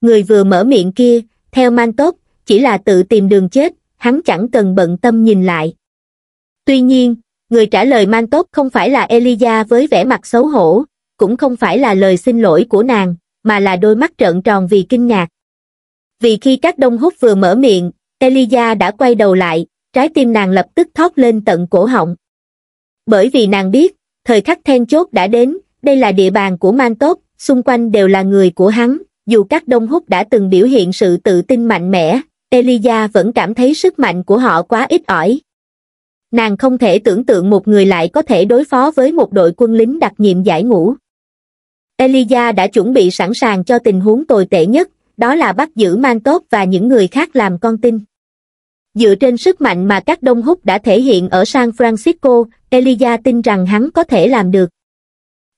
Người vừa mở miệng kia, theo man tốt, chỉ là tự tìm đường chết, hắn chẳng cần bận tâm nhìn lại. Tuy nhiên, người trả lời man tốt không phải là Elia với vẻ mặt xấu hổ, cũng không phải là lời xin lỗi của nàng, mà là đôi mắt trợn tròn vì kinh ngạc. Vì khi các đông hút vừa mở miệng, Elia đã quay đầu lại, trái tim nàng lập tức thoát lên tận cổ họng. Bởi vì nàng biết, thời khắc then chốt đã đến, đây là địa bàn của mang tốt, xung quanh đều là người của hắn, dù các đông húc đã từng biểu hiện sự tự tin mạnh mẽ, Elia vẫn cảm thấy sức mạnh của họ quá ít ỏi. Nàng không thể tưởng tượng một người lại có thể đối phó với một đội quân lính đặc nhiệm giải ngũ. Elia đã chuẩn bị sẵn sàng cho tình huống tồi tệ nhất, đó là bắt giữ mang tốt và những người khác làm con tin. Dựa trên sức mạnh mà các đông húc đã thể hiện ở San Francisco, Elia tin rằng hắn có thể làm được.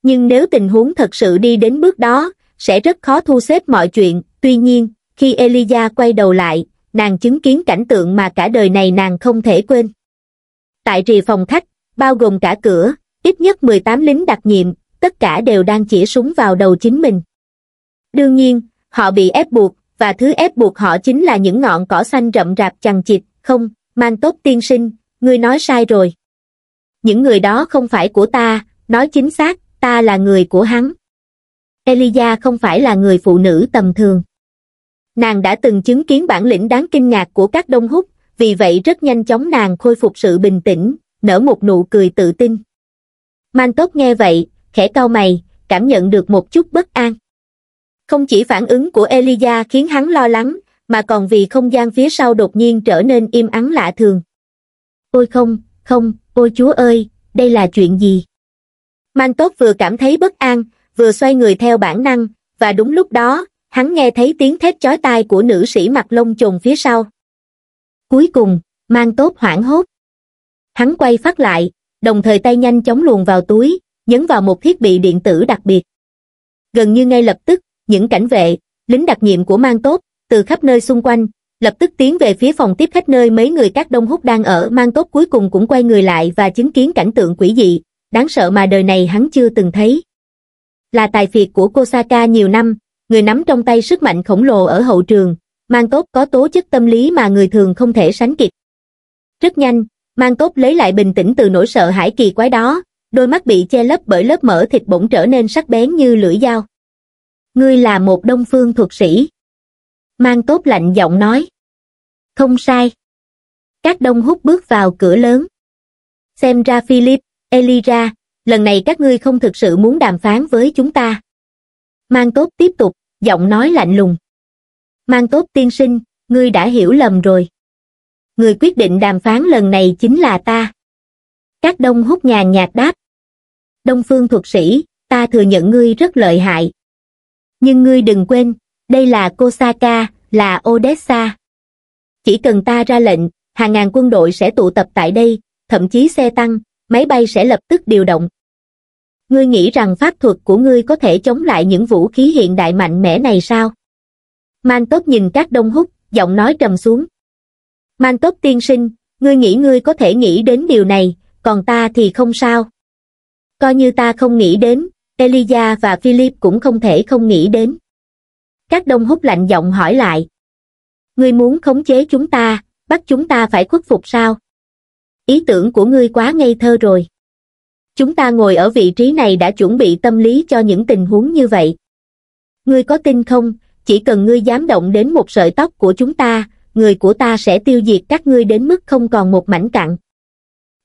Nhưng nếu tình huống thật sự đi đến bước đó, sẽ rất khó thu xếp mọi chuyện. Tuy nhiên, khi Elia quay đầu lại, nàng chứng kiến cảnh tượng mà cả đời này nàng không thể quên. Tại rìa phòng khách, bao gồm cả cửa, ít nhất 18 lính đặc nhiệm, tất cả đều đang chỉ súng vào đầu chính mình. Đương nhiên, họ bị ép buộc, và thứ ép buộc họ chính là những ngọn cỏ xanh rậm rạp chằng chịt, không, mang tốt tiên sinh, ngươi nói sai rồi. Những người đó không phải của ta, nói chính xác, ta là người của hắn. Elia không phải là người phụ nữ tầm thường. Nàng đã từng chứng kiến bản lĩnh đáng kinh ngạc của các đông hút, vì vậy rất nhanh chóng nàng khôi phục sự bình tĩnh, nở một nụ cười tự tin. Man tốt nghe vậy, khẽ cau mày, cảm nhận được một chút bất an. Không chỉ phản ứng của Elijah khiến hắn lo lắng, mà còn vì không gian phía sau đột nhiên trở nên im ắng lạ thường. Ôi không, không, ôi chúa ơi, đây là chuyện gì? Man tốt vừa cảm thấy bất an, vừa xoay người theo bản năng, và đúng lúc đó, hắn nghe thấy tiếng thét chói tai của nữ sĩ mặt lông trồn phía sau. Cuối cùng, Man tốt hoảng hốt. Hắn quay phát lại, đồng thời tay nhanh chóng luồn vào túi, nhấn vào một thiết bị điện tử đặc biệt. Gần như ngay lập tức, những cảnh vệ, lính đặc nhiệm của mang tốt, từ khắp nơi xung quanh, lập tức tiến về phía phòng tiếp khách nơi mấy người các đông húc đang ở mang tốt cuối cùng cũng quay người lại và chứng kiến cảnh tượng quỷ dị, đáng sợ mà đời này hắn chưa từng thấy. Là tài phiệt của Kosaka nhiều năm, người nắm trong tay sức mạnh khổng lồ ở hậu trường, mang tốt có tố chất tâm lý mà người thường không thể sánh kịp. Rất nhanh, mang tốt lấy lại bình tĩnh từ nỗi sợ hãi kỳ quái đó, đôi mắt bị che lấp bởi lớp mỡ thịt bỗng trở nên sắc bén như lưỡi dao ngươi là một đông phương thuật sĩ. Mang tốt lạnh giọng nói. Không sai. Các đông hút bước vào cửa lớn. Xem ra Philip, Elira, lần này các ngươi không thực sự muốn đàm phán với chúng ta. Mang tốt tiếp tục, giọng nói lạnh lùng. Mang tốt tiên sinh, ngươi đã hiểu lầm rồi. Người quyết định đàm phán lần này chính là ta. Các đông hút nhàn nhạt đáp. Đông phương thuật sĩ, ta thừa nhận ngươi rất lợi hại, nhưng ngươi đừng quên đây là kosaka là odessa chỉ cần ta ra lệnh hàng ngàn quân đội sẽ tụ tập tại đây thậm chí xe tăng máy bay sẽ lập tức điều động ngươi nghĩ rằng pháp thuật của ngươi có thể chống lại những vũ khí hiện đại mạnh mẽ này sao man tốt nhìn các đông hút giọng nói trầm xuống man tốt tiên sinh ngươi nghĩ ngươi có thể nghĩ đến điều này còn ta thì không sao coi như ta không nghĩ đến Elijah và Philip cũng không thể không nghĩ đến. Các đông hút lạnh giọng hỏi lại. Ngươi muốn khống chế chúng ta, bắt chúng ta phải khuất phục sao? Ý tưởng của ngươi quá ngây thơ rồi. Chúng ta ngồi ở vị trí này đã chuẩn bị tâm lý cho những tình huống như vậy. Ngươi có tin không, chỉ cần ngươi dám động đến một sợi tóc của chúng ta, người của ta sẽ tiêu diệt các ngươi đến mức không còn một mảnh cặn.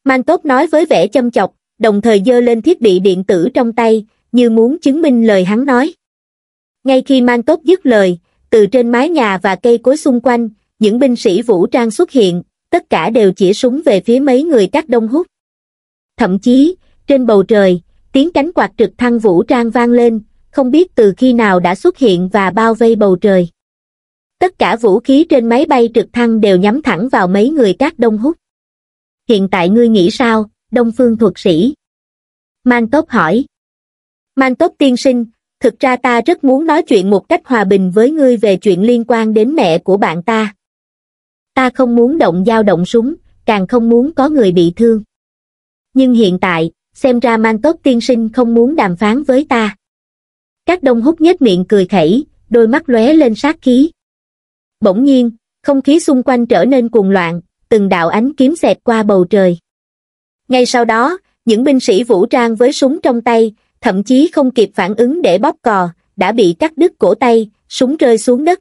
Mang tốt nói với vẻ châm chọc, đồng thời giơ lên thiết bị điện tử trong tay, như muốn chứng minh lời hắn nói ngay khi mang tốt dứt lời từ trên mái nhà và cây cối xung quanh những binh sĩ vũ trang xuất hiện tất cả đều chỉ súng về phía mấy người các đông hút thậm chí trên bầu trời tiếng cánh quạt trực thăng vũ trang vang lên không biết từ khi nào đã xuất hiện và bao vây bầu trời tất cả vũ khí trên máy bay trực thăng đều nhắm thẳng vào mấy người các đông hút hiện tại ngươi nghĩ sao đông phương thuật sĩ mang tốt hỏi Mang tốt tiên sinh, thực ra ta rất muốn nói chuyện một cách hòa bình với ngươi về chuyện liên quan đến mẹ của bạn ta. Ta không muốn động dao động súng, càng không muốn có người bị thương. Nhưng hiện tại, xem ra mang tốt tiên sinh không muốn đàm phán với ta. Các đông hút nhếch miệng cười khẩy, đôi mắt lóe lên sát khí. Bỗng nhiên, không khí xung quanh trở nên cuồng loạn, từng đạo ánh kiếm xẹt qua bầu trời. Ngay sau đó, những binh sĩ vũ trang với súng trong tay, thậm chí không kịp phản ứng để bóp cò, đã bị cắt đứt cổ tay, súng rơi xuống đất.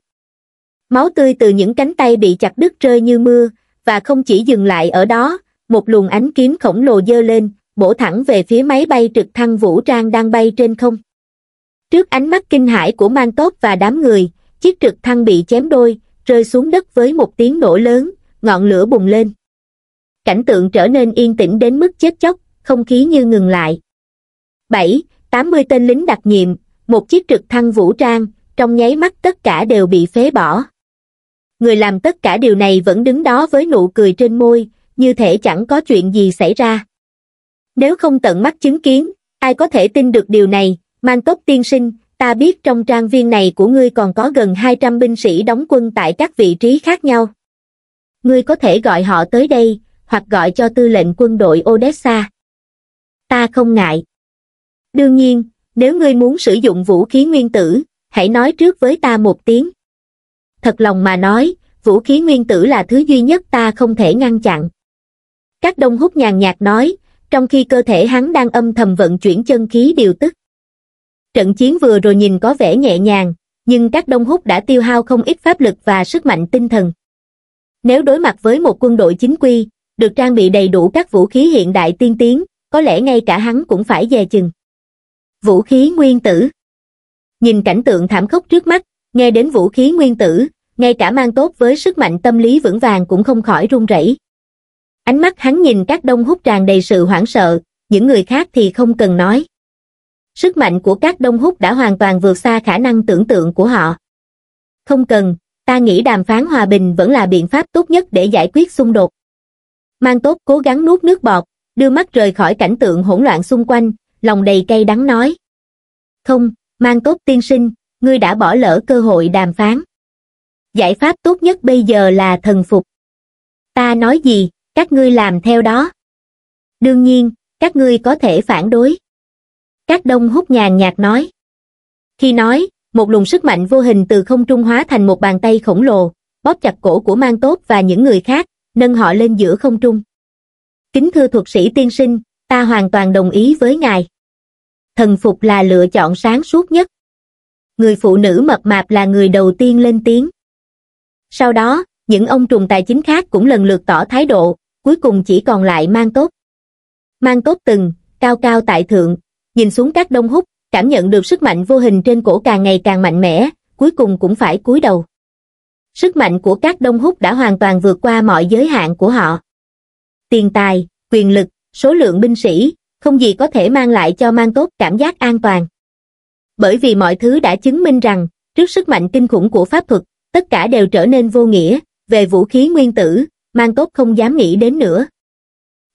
Máu tươi từ những cánh tay bị chặt đứt rơi như mưa, và không chỉ dừng lại ở đó, một luồng ánh kiếm khổng lồ dơ lên, bổ thẳng về phía máy bay trực thăng vũ trang đang bay trên không. Trước ánh mắt kinh hãi của mang tốt và đám người, chiếc trực thăng bị chém đôi, rơi xuống đất với một tiếng nổ lớn, ngọn lửa bùng lên. Cảnh tượng trở nên yên tĩnh đến mức chết chóc, không khí như ngừng lại bảy tám mươi tên lính đặc nhiệm một chiếc trực thăng vũ trang trong nháy mắt tất cả đều bị phế bỏ người làm tất cả điều này vẫn đứng đó với nụ cười trên môi như thể chẳng có chuyện gì xảy ra nếu không tận mắt chứng kiến ai có thể tin được điều này mang tốt tiên sinh ta biết trong trang viên này của ngươi còn có gần hai trăm binh sĩ đóng quân tại các vị trí khác nhau ngươi có thể gọi họ tới đây hoặc gọi cho tư lệnh quân đội odessa ta không ngại Đương nhiên, nếu ngươi muốn sử dụng vũ khí nguyên tử, hãy nói trước với ta một tiếng. Thật lòng mà nói, vũ khí nguyên tử là thứ duy nhất ta không thể ngăn chặn. Các đông hút nhàn nhạt nói, trong khi cơ thể hắn đang âm thầm vận chuyển chân khí điều tức. Trận chiến vừa rồi nhìn có vẻ nhẹ nhàng, nhưng các đông hút đã tiêu hao không ít pháp lực và sức mạnh tinh thần. Nếu đối mặt với một quân đội chính quy, được trang bị đầy đủ các vũ khí hiện đại tiên tiến, có lẽ ngay cả hắn cũng phải dè chừng. Vũ khí nguyên tử Nhìn cảnh tượng thảm khốc trước mắt, nghe đến vũ khí nguyên tử, ngay cả mang tốt với sức mạnh tâm lý vững vàng cũng không khỏi run rẩy. Ánh mắt hắn nhìn các đông hút tràn đầy sự hoảng sợ, những người khác thì không cần nói. Sức mạnh của các đông hút đã hoàn toàn vượt xa khả năng tưởng tượng của họ. Không cần, ta nghĩ đàm phán hòa bình vẫn là biện pháp tốt nhất để giải quyết xung đột. Mang tốt cố gắng nuốt nước bọt, đưa mắt rời khỏi cảnh tượng hỗn loạn xung quanh, lòng đầy cay đắng nói không mang tốt tiên sinh ngươi đã bỏ lỡ cơ hội đàm phán giải pháp tốt nhất bây giờ là thần phục ta nói gì các ngươi làm theo đó đương nhiên các ngươi có thể phản đối các đông hút nhàn nhạt nói khi nói một luồng sức mạnh vô hình từ không trung hóa thành một bàn tay khổng lồ bóp chặt cổ của mang tốt và những người khác nâng họ lên giữa không trung kính thưa thuật sĩ tiên sinh ta hoàn toàn đồng ý với ngài. Thần phục là lựa chọn sáng suốt nhất. Người phụ nữ mập mạp là người đầu tiên lên tiếng. Sau đó, những ông trùng tài chính khác cũng lần lượt tỏ thái độ, cuối cùng chỉ còn lại mang tốt. Mang tốt từng, cao cao tại thượng, nhìn xuống các đông hút, cảm nhận được sức mạnh vô hình trên cổ càng ngày càng mạnh mẽ, cuối cùng cũng phải cúi đầu. Sức mạnh của các đông hút đã hoàn toàn vượt qua mọi giới hạn của họ. Tiền tài, quyền lực, số lượng binh sĩ, không gì có thể mang lại cho mang tốt cảm giác an toàn. Bởi vì mọi thứ đã chứng minh rằng, trước sức mạnh kinh khủng của pháp thuật, tất cả đều trở nên vô nghĩa, về vũ khí nguyên tử, mang tốt không dám nghĩ đến nữa.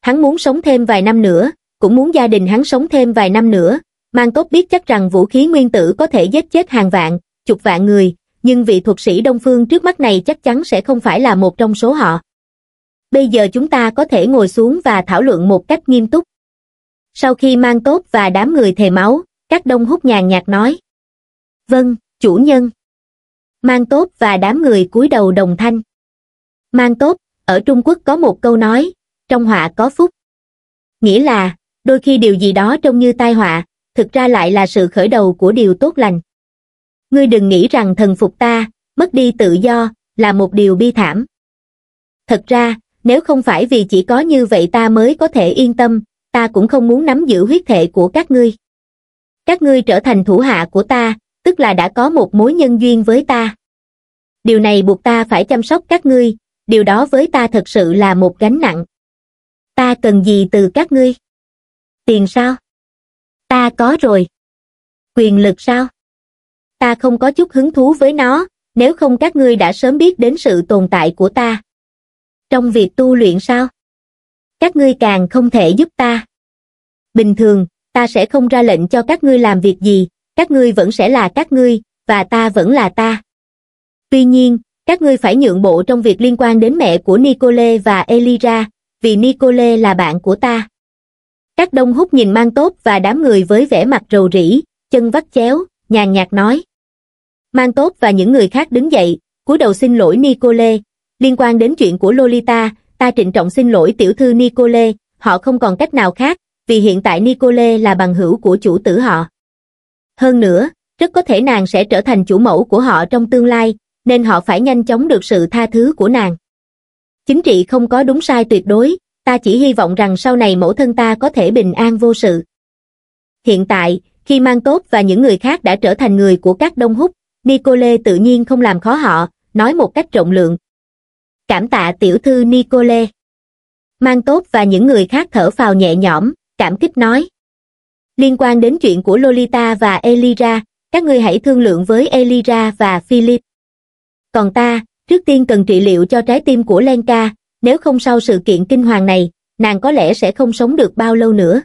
Hắn muốn sống thêm vài năm nữa, cũng muốn gia đình hắn sống thêm vài năm nữa, mang tốt biết chắc rằng vũ khí nguyên tử có thể giết chết hàng vạn, chục vạn người, nhưng vị thuật sĩ Đông Phương trước mắt này chắc chắn sẽ không phải là một trong số họ bây giờ chúng ta có thể ngồi xuống và thảo luận một cách nghiêm túc. Sau khi mang tốt và đám người thề máu, các đông hút nhàn nhạt nói. Vâng, chủ nhân. Mang tốt và đám người cúi đầu đồng thanh. Mang tốt, ở Trung Quốc có một câu nói, trong họa có phúc. Nghĩa là, đôi khi điều gì đó trông như tai họa, thực ra lại là sự khởi đầu của điều tốt lành. Ngươi đừng nghĩ rằng thần phục ta, mất đi tự do, là một điều bi thảm. Thật ra, nếu không phải vì chỉ có như vậy ta mới có thể yên tâm, ta cũng không muốn nắm giữ huyết thệ của các ngươi. Các ngươi trở thành thủ hạ của ta, tức là đã có một mối nhân duyên với ta. Điều này buộc ta phải chăm sóc các ngươi, điều đó với ta thật sự là một gánh nặng. Ta cần gì từ các ngươi? Tiền sao? Ta có rồi. Quyền lực sao? Ta không có chút hứng thú với nó, nếu không các ngươi đã sớm biết đến sự tồn tại của ta trong việc tu luyện sao? Các ngươi càng không thể giúp ta. Bình thường, ta sẽ không ra lệnh cho các ngươi làm việc gì, các ngươi vẫn sẽ là các ngươi, và ta vẫn là ta. Tuy nhiên, các ngươi phải nhượng bộ trong việc liên quan đến mẹ của Nicole và Elira, vì Nicole là bạn của ta. Các đông hút nhìn mang tốt và đám người với vẻ mặt rầu rĩ, chân vắt chéo, nhàn nhạt nói. Mang tốt và những người khác đứng dậy, cúi đầu xin lỗi Nicole, liên quan đến chuyện của Lolita, ta trịnh trọng xin lỗi tiểu thư Nicole, họ không còn cách nào khác, vì hiện tại Nicole là bằng hữu của chủ tử họ. Hơn nữa, rất có thể nàng sẽ trở thành chủ mẫu của họ trong tương lai, nên họ phải nhanh chóng được sự tha thứ của nàng. Chính trị không có đúng sai tuyệt đối, ta chỉ hy vọng rằng sau này mẫu thân ta có thể bình an vô sự. Hiện tại, khi Mang Tốt và những người khác đã trở thành người của các đông húc, Nicole tự nhiên không làm khó họ, nói một cách rộng lượng, cảm tạ tiểu thư Nicole. Mang tốt và những người khác thở phào nhẹ nhõm, cảm kích nói. Liên quan đến chuyện của Lolita và Elira, các ngươi hãy thương lượng với Elira và Philip. Còn ta, trước tiên cần trị liệu cho trái tim của Lenka, nếu không sau sự kiện kinh hoàng này, nàng có lẽ sẽ không sống được bao lâu nữa.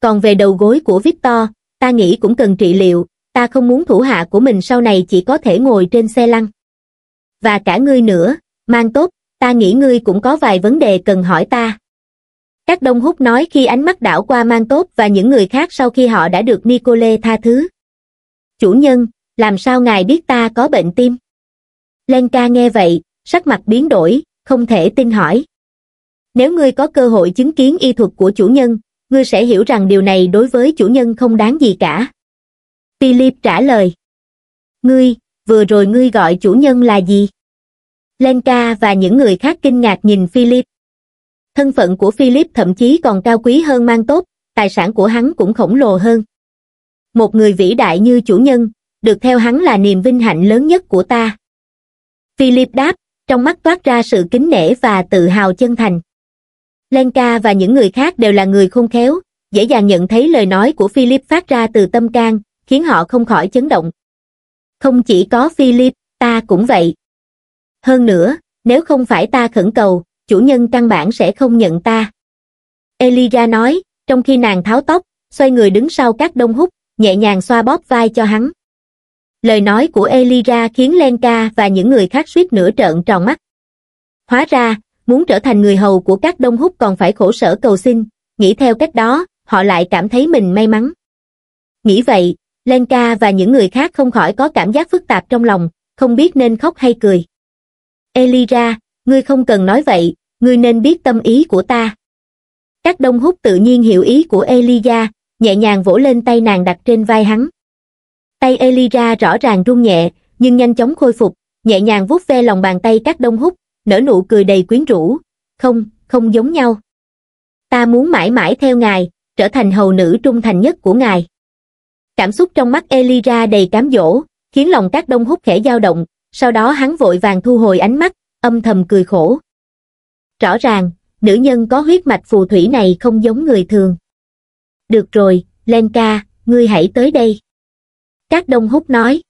Còn về đầu gối của Victor, ta nghĩ cũng cần trị liệu, ta không muốn thủ hạ của mình sau này chỉ có thể ngồi trên xe lăn. Và cả ngươi nữa, mang tốt ta nghĩ ngươi cũng có vài vấn đề cần hỏi ta các đông hút nói khi ánh mắt đảo qua mang tốt và những người khác sau khi họ đã được nicole tha thứ chủ nhân làm sao ngài biết ta có bệnh tim lenka nghe vậy sắc mặt biến đổi không thể tin hỏi nếu ngươi có cơ hội chứng kiến y thuật của chủ nhân ngươi sẽ hiểu rằng điều này đối với chủ nhân không đáng gì cả philip trả lời ngươi vừa rồi ngươi gọi chủ nhân là gì lenka và những người khác kinh ngạc nhìn philip thân phận của philip thậm chí còn cao quý hơn mang tốt tài sản của hắn cũng khổng lồ hơn một người vĩ đại như chủ nhân được theo hắn là niềm vinh hạnh lớn nhất của ta philip đáp trong mắt toát ra sự kính nể và tự hào chân thành lenka và những người khác đều là người khôn khéo dễ dàng nhận thấy lời nói của philip phát ra từ tâm can khiến họ không khỏi chấn động không chỉ có philip ta cũng vậy hơn nữa, nếu không phải ta khẩn cầu, chủ nhân căn bản sẽ không nhận ta. Elijah nói, trong khi nàng tháo tóc, xoay người đứng sau các đông hút, nhẹ nhàng xoa bóp vai cho hắn. Lời nói của elira khiến Lenka và những người khác suýt nửa trợn tròn mắt. Hóa ra, muốn trở thành người hầu của các đông hút còn phải khổ sở cầu xin, nghĩ theo cách đó, họ lại cảm thấy mình may mắn. Nghĩ vậy, Lenka và những người khác không khỏi có cảm giác phức tạp trong lòng, không biết nên khóc hay cười. Elira, ngươi không cần nói vậy, ngươi nên biết tâm ý của ta. Các đông hút tự nhiên hiểu ý của Elia, nhẹ nhàng vỗ lên tay nàng đặt trên vai hắn. Tay Elira rõ ràng run nhẹ, nhưng nhanh chóng khôi phục, nhẹ nhàng vuốt ve lòng bàn tay các đông hút, nở nụ cười đầy quyến rũ. Không, không giống nhau. Ta muốn mãi mãi theo ngài, trở thành hầu nữ trung thành nhất của ngài. Cảm xúc trong mắt Elira đầy cám dỗ, khiến lòng các đông hút khẽ dao động, sau đó hắn vội vàng thu hồi ánh mắt, âm thầm cười khổ. Rõ ràng, nữ nhân có huyết mạch phù thủy này không giống người thường. Được rồi, Lenka, ngươi hãy tới đây. Các đông húc nói.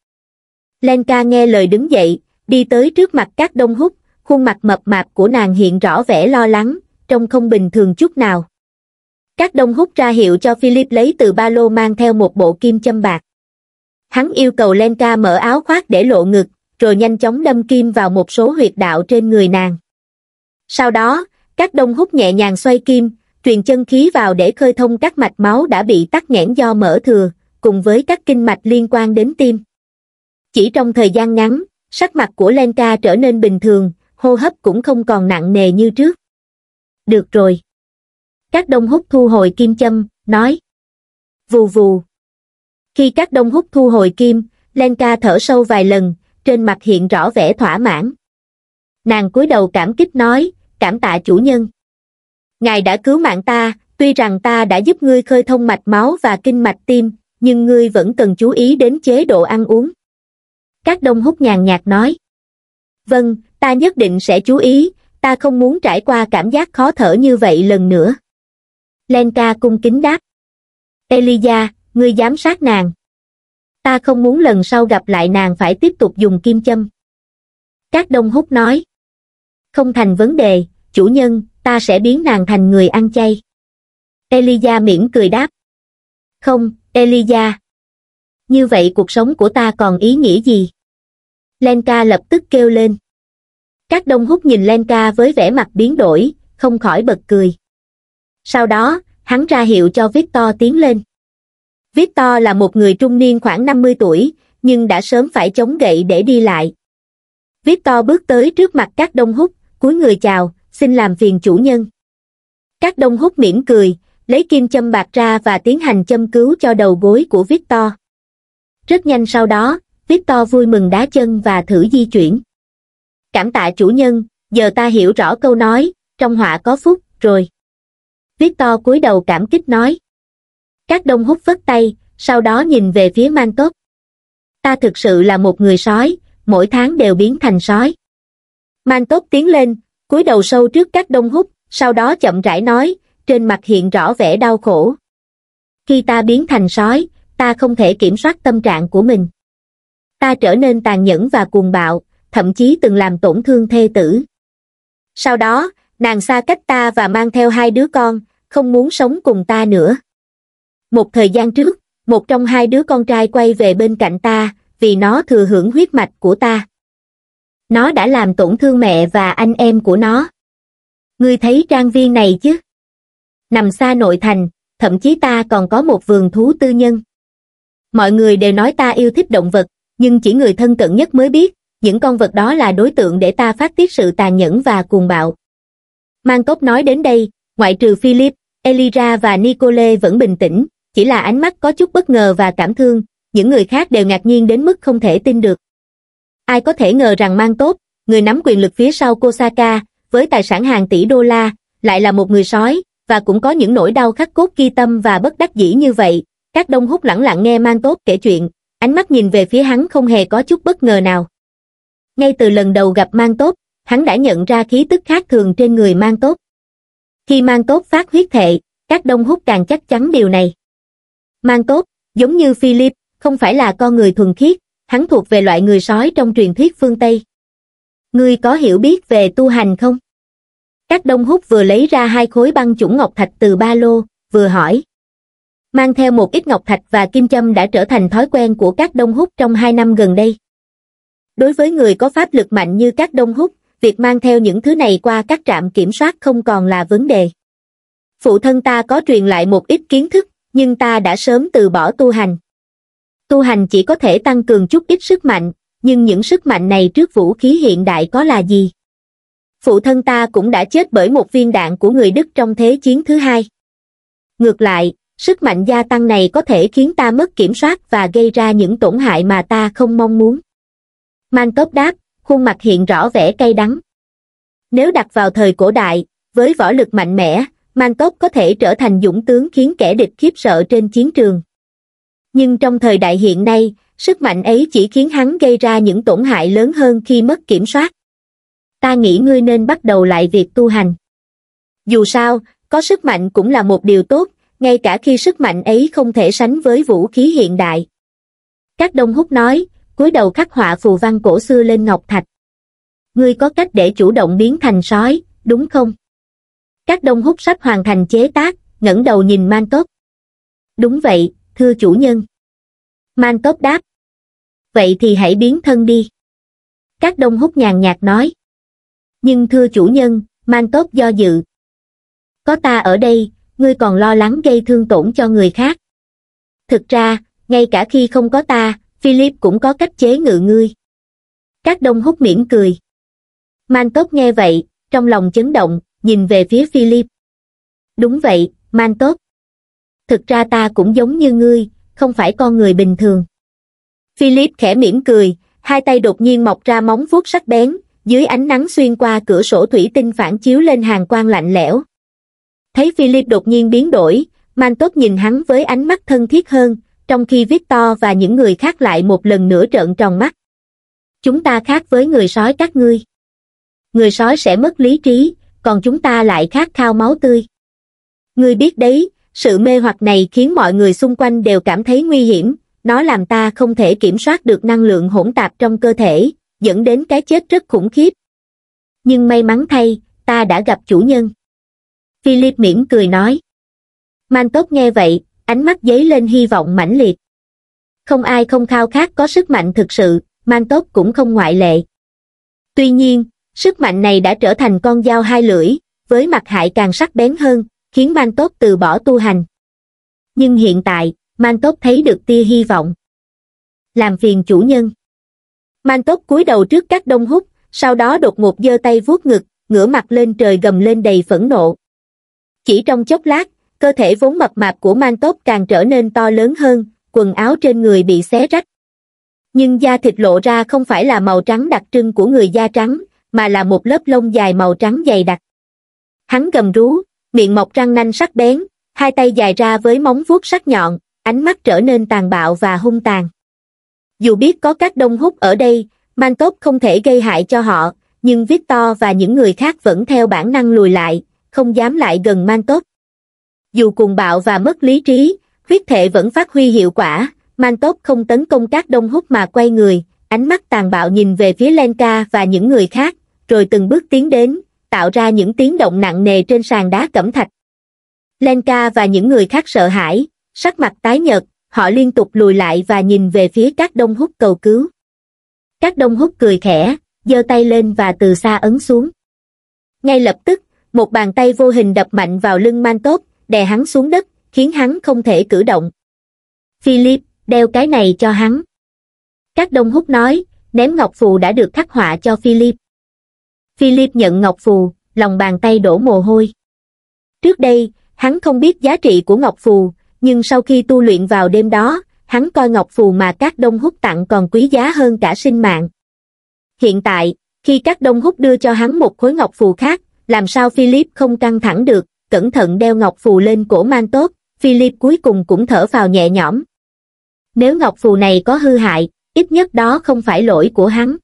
Lenka nghe lời đứng dậy, đi tới trước mặt các đông húc, khuôn mặt mập mạp của nàng hiện rõ vẻ lo lắng, trông không bình thường chút nào. Các đông hút ra hiệu cho Philip lấy từ ba lô mang theo một bộ kim châm bạc. Hắn yêu cầu Lenka mở áo khoác để lộ ngực, rồi nhanh chóng đâm kim vào một số huyệt đạo trên người nàng. Sau đó, các đông hút nhẹ nhàng xoay kim, truyền chân khí vào để khơi thông các mạch máu đã bị tắc nghẽn do mở thừa, cùng với các kinh mạch liên quan đến tim. Chỉ trong thời gian ngắn, sắc mặt của Lenka trở nên bình thường, hô hấp cũng không còn nặng nề như trước. Được rồi. Các đông hút thu hồi kim châm, nói. Vù vù. Khi các đông hút thu hồi kim, Lenka thở sâu vài lần, trên mặt hiện rõ vẻ thỏa mãn. Nàng cúi đầu cảm kích nói, cảm tạ chủ nhân. Ngài đã cứu mạng ta, tuy rằng ta đã giúp ngươi khơi thông mạch máu và kinh mạch tim, nhưng ngươi vẫn cần chú ý đến chế độ ăn uống. Các đông hút nhàn nhạt nói. Vâng, ta nhất định sẽ chú ý, ta không muốn trải qua cảm giác khó thở như vậy lần nữa. Lenka cung kính đáp. Elia, ngươi giám sát nàng ta không muốn lần sau gặp lại nàng phải tiếp tục dùng kim châm. Các đông hút nói. Không thành vấn đề, chủ nhân, ta sẽ biến nàng thành người ăn chay. Elia miễn cười đáp. Không, Elia. Như vậy cuộc sống của ta còn ý nghĩa gì? Lenka lập tức kêu lên. Các đông hút nhìn Lenka với vẻ mặt biến đổi, không khỏi bật cười. Sau đó, hắn ra hiệu cho Victor tiến lên. Victor là một người trung niên khoảng 50 tuổi, nhưng đã sớm phải chống gậy để đi lại. Victor bước tới trước mặt các đông hút, cúi người chào, xin làm phiền chủ nhân. Các đông hút mỉm cười, lấy kim châm bạc ra và tiến hành châm cứu cho đầu gối của Victor. Rất nhanh sau đó, Victor vui mừng đá chân và thử di chuyển. Cảm tạ chủ nhân, giờ ta hiểu rõ câu nói, trong họa có phúc, rồi. Victor cúi đầu cảm kích nói. Các đông hút vất tay, sau đó nhìn về phía mang tốt. Ta thực sự là một người sói, mỗi tháng đều biến thành sói. Mang tốt tiến lên, cúi đầu sâu trước các đông hút, sau đó chậm rãi nói, trên mặt hiện rõ vẻ đau khổ. Khi ta biến thành sói, ta không thể kiểm soát tâm trạng của mình. Ta trở nên tàn nhẫn và cuồng bạo, thậm chí từng làm tổn thương thê tử. Sau đó, nàng xa cách ta và mang theo hai đứa con, không muốn sống cùng ta nữa. Một thời gian trước, một trong hai đứa con trai quay về bên cạnh ta, vì nó thừa hưởng huyết mạch của ta. Nó đã làm tổn thương mẹ và anh em của nó. Ngươi thấy trang viên này chứ? Nằm xa nội thành, thậm chí ta còn có một vườn thú tư nhân. Mọi người đều nói ta yêu thích động vật, nhưng chỉ người thân cận nhất mới biết, những con vật đó là đối tượng để ta phát tiết sự tàn nhẫn và cuồng bạo. Mang Cốc nói đến đây, ngoại trừ Philip, Elira và Nicole vẫn bình tĩnh, chỉ là ánh mắt có chút bất ngờ và cảm thương, những người khác đều ngạc nhiên đến mức không thể tin được. Ai có thể ngờ rằng mang tốt, người nắm quyền lực phía sau Kosaka, với tài sản hàng tỷ đô la, lại là một người sói, và cũng có những nỗi đau khắc cốt ghi tâm và bất đắc dĩ như vậy. Các đông hút lẳng lặng nghe mang tốt kể chuyện, ánh mắt nhìn về phía hắn không hề có chút bất ngờ nào. Ngay từ lần đầu gặp mang tốt, hắn đã nhận ra khí tức khác thường trên người mang tốt. Khi mang tốt phát huyết thệ, các đông hút càng chắc chắn điều này. Mang tốt, giống như Philip, không phải là con người thuần khiết, hắn thuộc về loại người sói trong truyền thuyết phương Tây. Ngươi có hiểu biết về tu hành không? Các đông hút vừa lấy ra hai khối băng chủng ngọc thạch từ ba lô, vừa hỏi. Mang theo một ít ngọc thạch và kim châm đã trở thành thói quen của các đông hút trong hai năm gần đây. Đối với người có pháp lực mạnh như các đông hút, việc mang theo những thứ này qua các trạm kiểm soát không còn là vấn đề. Phụ thân ta có truyền lại một ít kiến thức nhưng ta đã sớm từ bỏ tu hành. Tu hành chỉ có thể tăng cường chút ít sức mạnh, nhưng những sức mạnh này trước vũ khí hiện đại có là gì? Phụ thân ta cũng đã chết bởi một viên đạn của người Đức trong Thế chiến thứ hai. Ngược lại, sức mạnh gia tăng này có thể khiến ta mất kiểm soát và gây ra những tổn hại mà ta không mong muốn. Man cốp đáp, khuôn mặt hiện rõ vẻ cay đắng. Nếu đặt vào thời cổ đại, với võ lực mạnh mẽ, mang tốc có thể trở thành dũng tướng khiến kẻ địch khiếp sợ trên chiến trường. Nhưng trong thời đại hiện nay, sức mạnh ấy chỉ khiến hắn gây ra những tổn hại lớn hơn khi mất kiểm soát. Ta nghĩ ngươi nên bắt đầu lại việc tu hành. Dù sao, có sức mạnh cũng là một điều tốt, ngay cả khi sức mạnh ấy không thể sánh với vũ khí hiện đại. Các Đông Húc nói, cúi đầu khắc họa phù văn cổ xưa lên ngọc thạch. Ngươi có cách để chủ động biến thành sói, đúng không? các đông hút sắp hoàn thành chế tác ngẩng đầu nhìn man tốt đúng vậy thưa chủ nhân man tốt đáp vậy thì hãy biến thân đi các đông hút nhàn nhạt nói nhưng thưa chủ nhân man tốt do dự có ta ở đây ngươi còn lo lắng gây thương tổn cho người khác thực ra ngay cả khi không có ta philip cũng có cách chế ngự ngươi các đông hút miễn cười man tốt nghe vậy trong lòng chấn động nhìn về phía philip đúng vậy man thực ra ta cũng giống như ngươi không phải con người bình thường philip khẽ mỉm cười hai tay đột nhiên mọc ra móng vuốt sắc bén dưới ánh nắng xuyên qua cửa sổ thủy tinh phản chiếu lên hàng quang lạnh lẽo thấy philip đột nhiên biến đổi man nhìn hắn với ánh mắt thân thiết hơn trong khi victor và những người khác lại một lần nữa trợn tròn mắt chúng ta khác với người sói các ngươi người sói sẽ mất lý trí còn chúng ta lại khát khao máu tươi. Ngươi biết đấy, sự mê hoặc này khiến mọi người xung quanh đều cảm thấy nguy hiểm, nó làm ta không thể kiểm soát được năng lượng hỗn tạp trong cơ thể, dẫn đến cái chết rất khủng khiếp. Nhưng may mắn thay, ta đã gặp chủ nhân. Philip mỉm cười nói. Man tốt nghe vậy, ánh mắt dấy lên hy vọng mãnh liệt. Không ai không khao khát có sức mạnh thực sự, Man tốt cũng không ngoại lệ. Tuy nhiên, Sức mạnh này đã trở thành con dao hai lưỡi, với mặt hại càng sắc bén hơn, khiến Man Tốt từ bỏ tu hành. Nhưng hiện tại, Man Tốt thấy được tia hy vọng. Làm phiền chủ nhân. Man Tốt cúi đầu trước các đông hút, sau đó đột ngột giơ tay vuốt ngực, ngửa mặt lên trời gầm lên đầy phẫn nộ. Chỉ trong chốc lát, cơ thể vốn mập mạp của Man Tốt càng trở nên to lớn hơn, quần áo trên người bị xé rách. Nhưng da thịt lộ ra không phải là màu trắng đặc trưng của người da trắng, mà là một lớp lông dài màu trắng dày đặc. Hắn gầm rú, miệng mọc răng nanh sắc bén, hai tay dài ra với móng vuốt sắc nhọn, ánh mắt trở nên tàn bạo và hung tàn. Dù biết có các đông hút ở đây, mang tốt không thể gây hại cho họ, nhưng Victor và những người khác vẫn theo bản năng lùi lại, không dám lại gần mang tốt. Dù cuồng bạo và mất lý trí, huyết thể vẫn phát huy hiệu quả, mang tốt không tấn công các đông hút mà quay người, ánh mắt tàn bạo nhìn về phía Lenka và những người khác, rồi từng bước tiến đến, tạo ra những tiếng động nặng nề trên sàn đá cẩm thạch. Lenka và những người khác sợ hãi, sắc mặt tái nhợt, họ liên tục lùi lại và nhìn về phía các đông hút cầu cứu. Các đông hút cười khẽ, giơ tay lên và từ xa ấn xuống. Ngay lập tức, một bàn tay vô hình đập mạnh vào lưng man tốt, đè hắn xuống đất, khiến hắn không thể cử động. Philip, đeo cái này cho hắn. Các đông hút nói, ném ngọc phù đã được khắc họa cho Philip philip nhận ngọc phù lòng bàn tay đổ mồ hôi trước đây hắn không biết giá trị của ngọc phù nhưng sau khi tu luyện vào đêm đó hắn coi ngọc phù mà các đông hút tặng còn quý giá hơn cả sinh mạng hiện tại khi các đông hút đưa cho hắn một khối ngọc phù khác làm sao philip không căng thẳng được cẩn thận đeo ngọc phù lên cổ man tốt philip cuối cùng cũng thở vào nhẹ nhõm nếu ngọc phù này có hư hại ít nhất đó không phải lỗi của hắn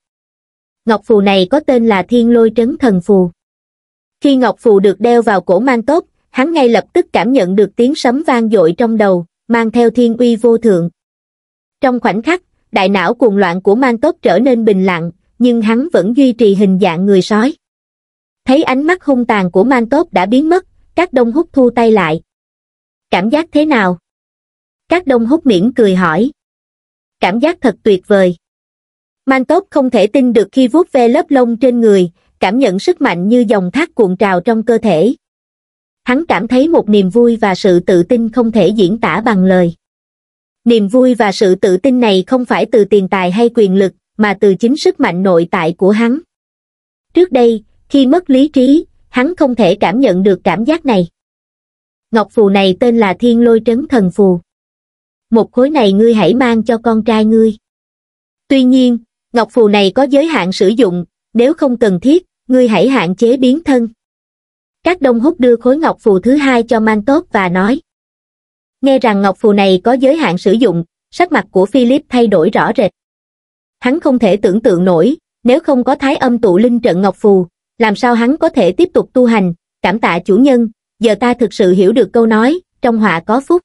ngọc phù này có tên là thiên lôi trấn thần phù. Khi ngọc phù được đeo vào cổ mang tốc, hắn ngay lập tức cảm nhận được tiếng sấm vang dội trong đầu, mang theo thiên uy vô thượng. Trong khoảnh khắc, đại não cuồng loạn của mang tốc trở nên bình lặng, nhưng hắn vẫn duy trì hình dạng người sói. Thấy ánh mắt hung tàn của mang tốc đã biến mất, các đông hút thu tay lại. Cảm giác thế nào? Các đông hút miễn cười hỏi. Cảm giác thật tuyệt vời tốt không thể tin được khi vuốt ve lớp lông trên người, cảm nhận sức mạnh như dòng thác cuộn trào trong cơ thể. Hắn cảm thấy một niềm vui và sự tự tin không thể diễn tả bằng lời. Niềm vui và sự tự tin này không phải từ tiền tài hay quyền lực, mà từ chính sức mạnh nội tại của hắn. Trước đây, khi mất lý trí, hắn không thể cảm nhận được cảm giác này. Ngọc phù này tên là Thiên Lôi Trấn Thần Phù. Một khối này ngươi hãy mang cho con trai ngươi. Tuy nhiên, Ngọc phù này có giới hạn sử dụng, nếu không cần thiết, ngươi hãy hạn chế biến thân. Các đông hút đưa khối ngọc phù thứ hai cho mang tốt và nói. Nghe rằng ngọc phù này có giới hạn sử dụng, sắc mặt của Philip thay đổi rõ rệt. Hắn không thể tưởng tượng nổi, nếu không có thái âm tụ linh trận ngọc phù, làm sao hắn có thể tiếp tục tu hành, cảm tạ chủ nhân, giờ ta thực sự hiểu được câu nói, trong họa có phúc.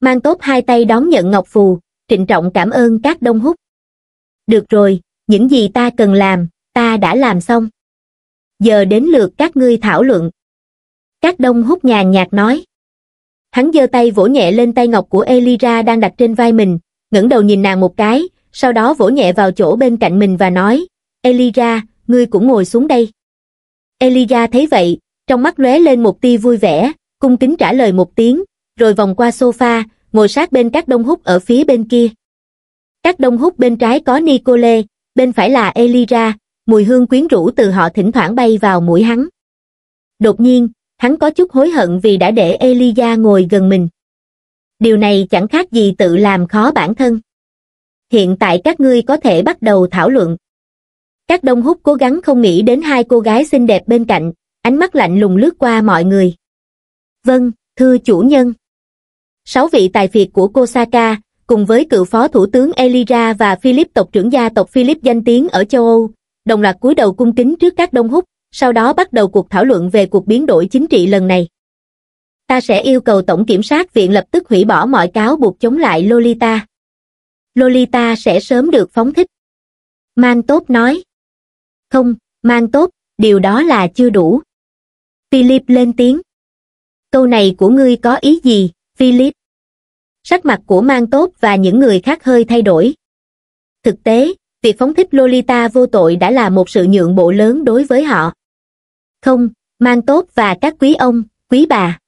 Mang tốt hai tay đón nhận ngọc phù, trịnh trọng cảm ơn các đông hút được rồi, những gì ta cần làm, ta đã làm xong. Giờ đến lượt các ngươi thảo luận. Các đông hút nhàn nhạt nói. Hắn giơ tay vỗ nhẹ lên tay ngọc của Elira đang đặt trên vai mình, ngẩng đầu nhìn nàng một cái, sau đó vỗ nhẹ vào chỗ bên cạnh mình và nói, Elira, ngươi cũng ngồi xuống đây. Elira thấy vậy, trong mắt lóe lên một tia vui vẻ, cung kính trả lời một tiếng, rồi vòng qua sofa, ngồi sát bên các đông hút ở phía bên kia các đông hút bên trái có nicole bên phải là elira mùi hương quyến rũ từ họ thỉnh thoảng bay vào mũi hắn đột nhiên hắn có chút hối hận vì đã để elia ngồi gần mình điều này chẳng khác gì tự làm khó bản thân hiện tại các ngươi có thể bắt đầu thảo luận các đông hút cố gắng không nghĩ đến hai cô gái xinh đẹp bên cạnh ánh mắt lạnh lùng lướt qua mọi người vâng thưa chủ nhân sáu vị tài phiệt của cô saka cùng với cựu phó thủ tướng Elira và Philip tộc trưởng gia tộc Philip danh tiếng ở châu Âu, đồng loạt cúi đầu cung kính trước các đông húc, sau đó bắt đầu cuộc thảo luận về cuộc biến đổi chính trị lần này. Ta sẽ yêu cầu Tổng Kiểm sát viện lập tức hủy bỏ mọi cáo buộc chống lại Lolita. Lolita sẽ sớm được phóng thích. Mang tốt nói. Không, mang tốt, điều đó là chưa đủ. Philip lên tiếng. Câu này của ngươi có ý gì, Philip? sắc mặt của mang tốt và những người khác hơi thay đổi thực tế việc phóng thích lolita vô tội đã là một sự nhượng bộ lớn đối với họ không mang tốt và các quý ông quý bà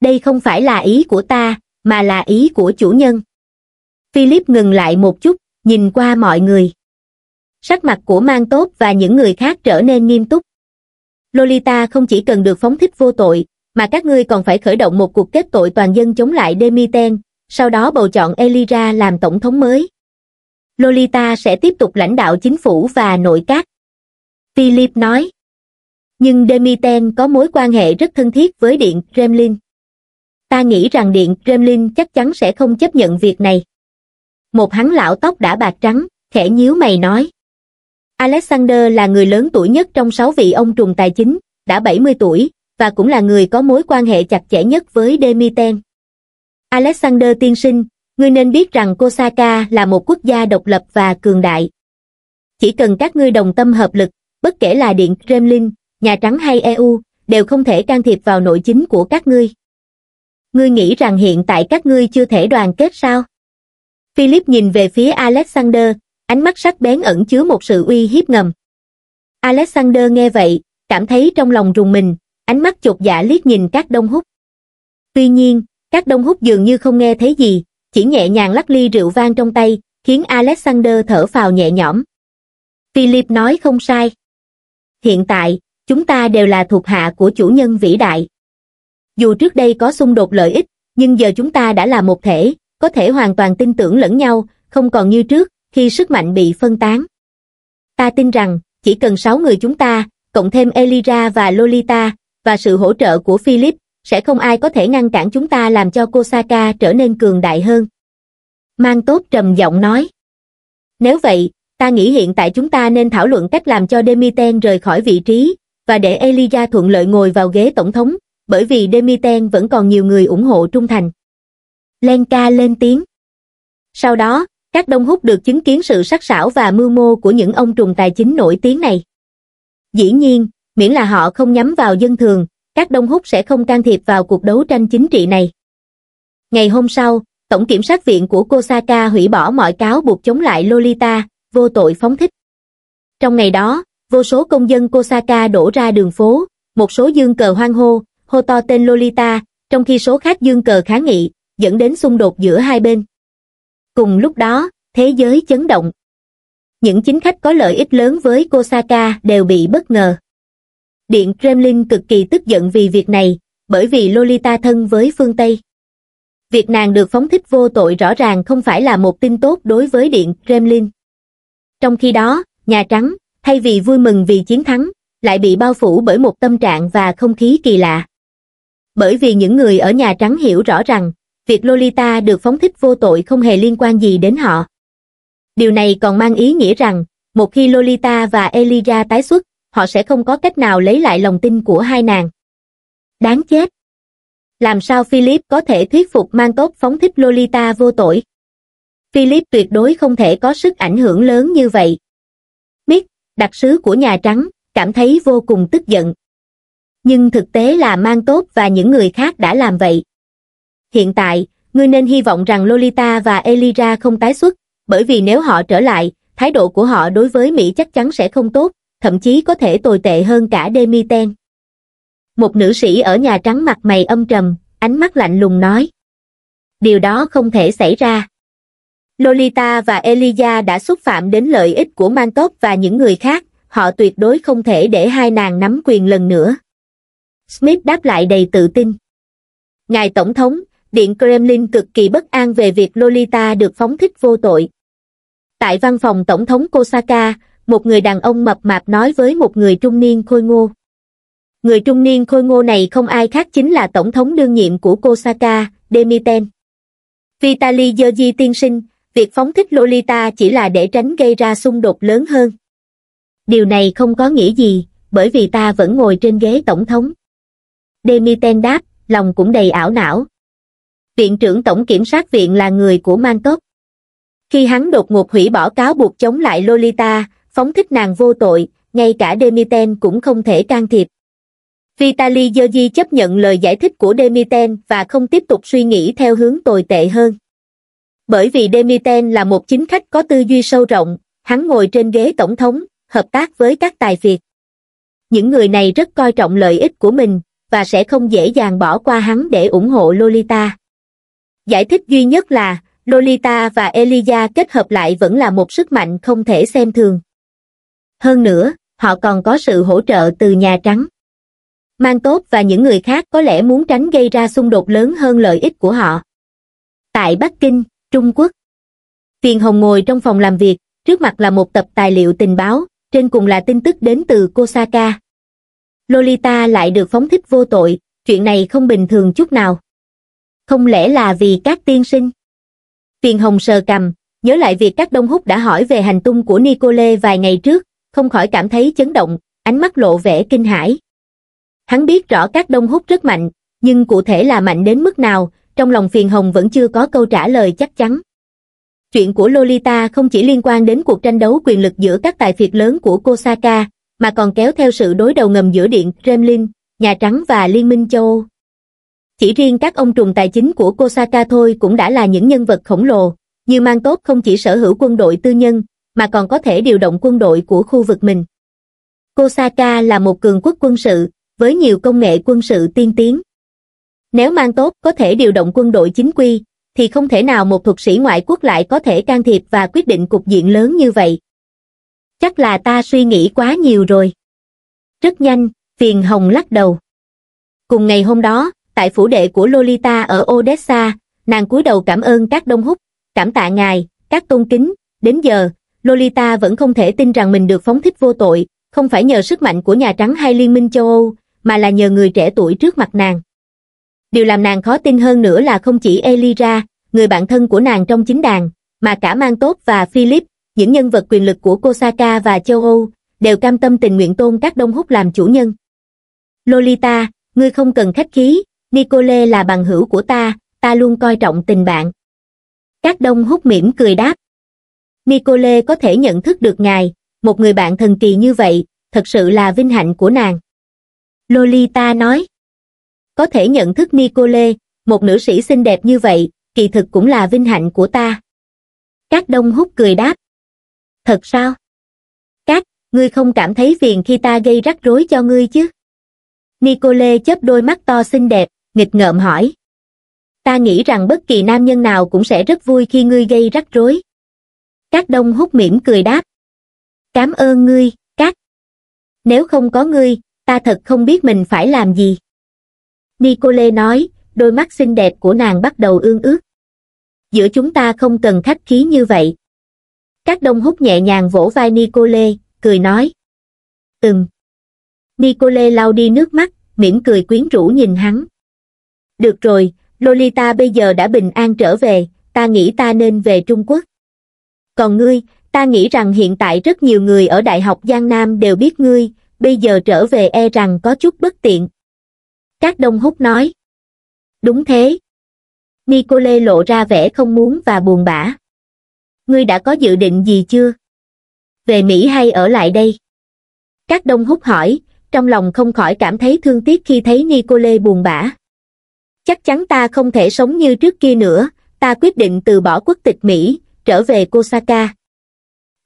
đây không phải là ý của ta mà là ý của chủ nhân philip ngừng lại một chút nhìn qua mọi người sắc mặt của mang tốt và những người khác trở nên nghiêm túc lolita không chỉ cần được phóng thích vô tội mà các ngươi còn phải khởi động một cuộc kết tội toàn dân chống lại Demiten, sau đó bầu chọn Elira làm tổng thống mới. Lolita sẽ tiếp tục lãnh đạo chính phủ và nội các. Philip nói. Nhưng Demiten có mối quan hệ rất thân thiết với Điện Kremlin. Ta nghĩ rằng Điện Kremlin chắc chắn sẽ không chấp nhận việc này. Một hắn lão tóc đã bạc trắng, khẽ nhíu mày nói. Alexander là người lớn tuổi nhất trong sáu vị ông trùm tài chính, đã 70 tuổi, và cũng là người có mối quan hệ chặt chẽ nhất với Demiten. Alexander tiên sinh, ngươi nên biết rằng Kosaka là một quốc gia độc lập và cường đại. Chỉ cần các ngươi đồng tâm hợp lực, bất kể là Điện Kremlin, Nhà Trắng hay EU, đều không thể can thiệp vào nội chính của các ngươi. Ngươi nghĩ rằng hiện tại các ngươi chưa thể đoàn kết sao? Philip nhìn về phía Alexander, ánh mắt sắc bén ẩn chứa một sự uy hiếp ngầm. Alexander nghe vậy, cảm thấy trong lòng rùng mình, ánh mắt chột dạ liếc nhìn các đông hút. Tuy nhiên, các đông hút dường như không nghe thấy gì, chỉ nhẹ nhàng lắc ly rượu vang trong tay, khiến Alexander thở phào nhẹ nhõm. Philip nói không sai. Hiện tại, chúng ta đều là thuộc hạ của chủ nhân vĩ đại. Dù trước đây có xung đột lợi ích, nhưng giờ chúng ta đã là một thể, có thể hoàn toàn tin tưởng lẫn nhau, không còn như trước, khi sức mạnh bị phân tán. Ta tin rằng, chỉ cần sáu người chúng ta, cộng thêm Elira và Lolita, và sự hỗ trợ của Philip, sẽ không ai có thể ngăn cản chúng ta làm cho Kosaka trở nên cường đại hơn. Mang tốt trầm giọng nói. Nếu vậy, ta nghĩ hiện tại chúng ta nên thảo luận cách làm cho Demiten rời khỏi vị trí, và để Elijah thuận lợi ngồi vào ghế tổng thống, bởi vì Demiten vẫn còn nhiều người ủng hộ trung thành. Lenka lên tiếng. Sau đó, các đông hút được chứng kiến sự sắc sảo và mưu mô của những ông trùm tài chính nổi tiếng này. Dĩ nhiên, miễn là họ không nhắm vào dân thường, các Đông hút sẽ không can thiệp vào cuộc đấu tranh chính trị này. Ngày hôm sau, Tổng Kiểm sát viện của Kosaka hủy bỏ mọi cáo buộc chống lại Lolita, vô tội phóng thích. Trong ngày đó, vô số công dân Kosaka đổ ra đường phố, một số dương cờ hoang hô, hô to tên Lolita, trong khi số khác dương cờ kháng nghị, dẫn đến xung đột giữa hai bên. Cùng lúc đó, thế giới chấn động. Những chính khách có lợi ích lớn với Kosaka đều bị bất ngờ. Điện Kremlin cực kỳ tức giận vì việc này, bởi vì Lolita thân với phương Tây. Việc nàng được phóng thích vô tội rõ ràng không phải là một tin tốt đối với Điện Kremlin. Trong khi đó, Nhà Trắng, thay vì vui mừng vì chiến thắng, lại bị bao phủ bởi một tâm trạng và không khí kỳ lạ. Bởi vì những người ở Nhà Trắng hiểu rõ rằng, việc Lolita được phóng thích vô tội không hề liên quan gì đến họ. Điều này còn mang ý nghĩa rằng, một khi Lolita và Elijah tái xuất, họ sẽ không có cách nào lấy lại lòng tin của hai nàng. Đáng chết! Làm sao Philip có thể thuyết phục mang cốc phóng thích Lolita vô tội? Philip tuyệt đối không thể có sức ảnh hưởng lớn như vậy. Mick, đặc sứ của Nhà Trắng, cảm thấy vô cùng tức giận. Nhưng thực tế là mang tốt và những người khác đã làm vậy. Hiện tại, ngươi nên hy vọng rằng Lolita và Elira không tái xuất, bởi vì nếu họ trở lại, thái độ của họ đối với Mỹ chắc chắn sẽ không tốt, thậm chí có thể tồi tệ hơn cả Demiten. Một nữ sĩ ở Nhà Trắng mặt mày âm trầm, ánh mắt lạnh lùng nói. Điều đó không thể xảy ra. Lolita và Elia đã xúc phạm đến lợi ích của Mantop và những người khác, họ tuyệt đối không thể để hai nàng nắm quyền lần nữa. Smith đáp lại đầy tự tin. Ngài Tổng thống, Điện Kremlin cực kỳ bất an về việc Lolita được phóng thích vô tội. Tại văn phòng Tổng thống Kosaka, một người đàn ông mập mạp nói với một người trung niên khôi ngô. Người trung niên khôi ngô này không ai khác chính là tổng thống đương nhiệm của Kosaka, Demiten. Vitaly Yerji tiên sinh, việc phóng thích Lolita chỉ là để tránh gây ra xung đột lớn hơn. Điều này không có nghĩa gì, bởi vì ta vẫn ngồi trên ghế tổng thống. Demiten đáp, lòng cũng đầy ảo não. Viện trưởng Tổng Kiểm sát Viện là người của Mantop. Khi hắn đột ngột hủy bỏ cáo buộc chống lại Lolita, phóng thích nàng vô tội, ngay cả Demiten cũng không thể can thiệp. Vitaly Yergi chấp nhận lời giải thích của Demiten và không tiếp tục suy nghĩ theo hướng tồi tệ hơn. Bởi vì Demiten là một chính khách có tư duy sâu rộng, hắn ngồi trên ghế tổng thống, hợp tác với các tài việt. Những người này rất coi trọng lợi ích của mình và sẽ không dễ dàng bỏ qua hắn để ủng hộ Lolita. Giải thích duy nhất là Lolita và Elia kết hợp lại vẫn là một sức mạnh không thể xem thường hơn nữa họ còn có sự hỗ trợ từ nhà trắng mang tốt và những người khác có lẽ muốn tránh gây ra xung đột lớn hơn lợi ích của họ tại bắc kinh trung quốc tiền hồng ngồi trong phòng làm việc trước mặt là một tập tài liệu tình báo trên cùng là tin tức đến từ kosaka lolita lại được phóng thích vô tội chuyện này không bình thường chút nào không lẽ là vì các tiên sinh tiền hồng sờ cầm nhớ lại việc các đông húc đã hỏi về hành tung của nicole vài ngày trước không khỏi cảm thấy chấn động, ánh mắt lộ vẻ kinh hãi. Hắn biết rõ các đông hút rất mạnh, nhưng cụ thể là mạnh đến mức nào, trong lòng phiền hồng vẫn chưa có câu trả lời chắc chắn. Chuyện của Lolita không chỉ liên quan đến cuộc tranh đấu quyền lực giữa các tài phiệt lớn của Kosaka, mà còn kéo theo sự đối đầu ngầm giữa Điện Kremlin, Nhà Trắng và Liên minh châu Âu. Chỉ riêng các ông trùm tài chính của Kosaka thôi cũng đã là những nhân vật khổng lồ, như Mang Tốt không chỉ sở hữu quân đội tư nhân, mà còn có thể điều động quân đội của khu vực mình. Kosaka là một cường quốc quân sự, với nhiều công nghệ quân sự tiên tiến. Nếu mang tốt có thể điều động quân đội chính quy, thì không thể nào một thuật sĩ ngoại quốc lại có thể can thiệp và quyết định cục diện lớn như vậy. Chắc là ta suy nghĩ quá nhiều rồi. Rất nhanh, Phiền Hồng lắc đầu. Cùng ngày hôm đó, tại phủ đệ của Lolita ở Odessa, nàng cúi đầu cảm ơn các đông húc, cảm tạ ngài, các tôn kính, đến giờ, Lolita vẫn không thể tin rằng mình được phóng thích vô tội, không phải nhờ sức mạnh của Nhà Trắng hay Liên minh châu Âu, mà là nhờ người trẻ tuổi trước mặt nàng. Điều làm nàng khó tin hơn nữa là không chỉ Elira, người bạn thân của nàng trong chính đàn, mà cả Mang Tốt và Philip, những nhân vật quyền lực của Kosaka và châu Âu, đều cam tâm tình nguyện tôn các Đông Húc làm chủ nhân. Lolita, ngươi không cần khách khí, Nicole là bằng hữu của ta, ta luôn coi trọng tình bạn. Các Đông Húc mỉm cười đáp. Nicole có thể nhận thức được ngài, một người bạn thần kỳ như vậy, thật sự là vinh hạnh của nàng. Lolita nói, có thể nhận thức Nicole, một nữ sĩ xinh đẹp như vậy, kỳ thực cũng là vinh hạnh của ta. Các đông hút cười đáp, thật sao? Các, ngươi không cảm thấy phiền khi ta gây rắc rối cho ngươi chứ? Nicole chớp đôi mắt to xinh đẹp, nghịch ngợm hỏi. Ta nghĩ rằng bất kỳ nam nhân nào cũng sẽ rất vui khi ngươi gây rắc rối. Cát đông hút miệng cười đáp cám ơn ngươi Cát. nếu không có ngươi ta thật không biết mình phải làm gì nicole nói đôi mắt xinh đẹp của nàng bắt đầu ương ước giữa chúng ta không cần khách khí như vậy Cát đông hút nhẹ nhàng vỗ vai nicole cười nói ừm nicole lau đi nước mắt mỉm cười quyến rũ nhìn hắn được rồi lolita bây giờ đã bình an trở về ta nghĩ ta nên về trung quốc còn ngươi, ta nghĩ rằng hiện tại rất nhiều người ở Đại học Giang Nam đều biết ngươi, bây giờ trở về e rằng có chút bất tiện. Các Đông Húc nói. Đúng thế. Nicole lộ ra vẻ không muốn và buồn bã. Ngươi đã có dự định gì chưa? Về Mỹ hay ở lại đây? Các Đông Húc hỏi, trong lòng không khỏi cảm thấy thương tiếc khi thấy Nicole buồn bã. Chắc chắn ta không thể sống như trước kia nữa, ta quyết định từ bỏ quốc tịch Mỹ, trở về Osaka.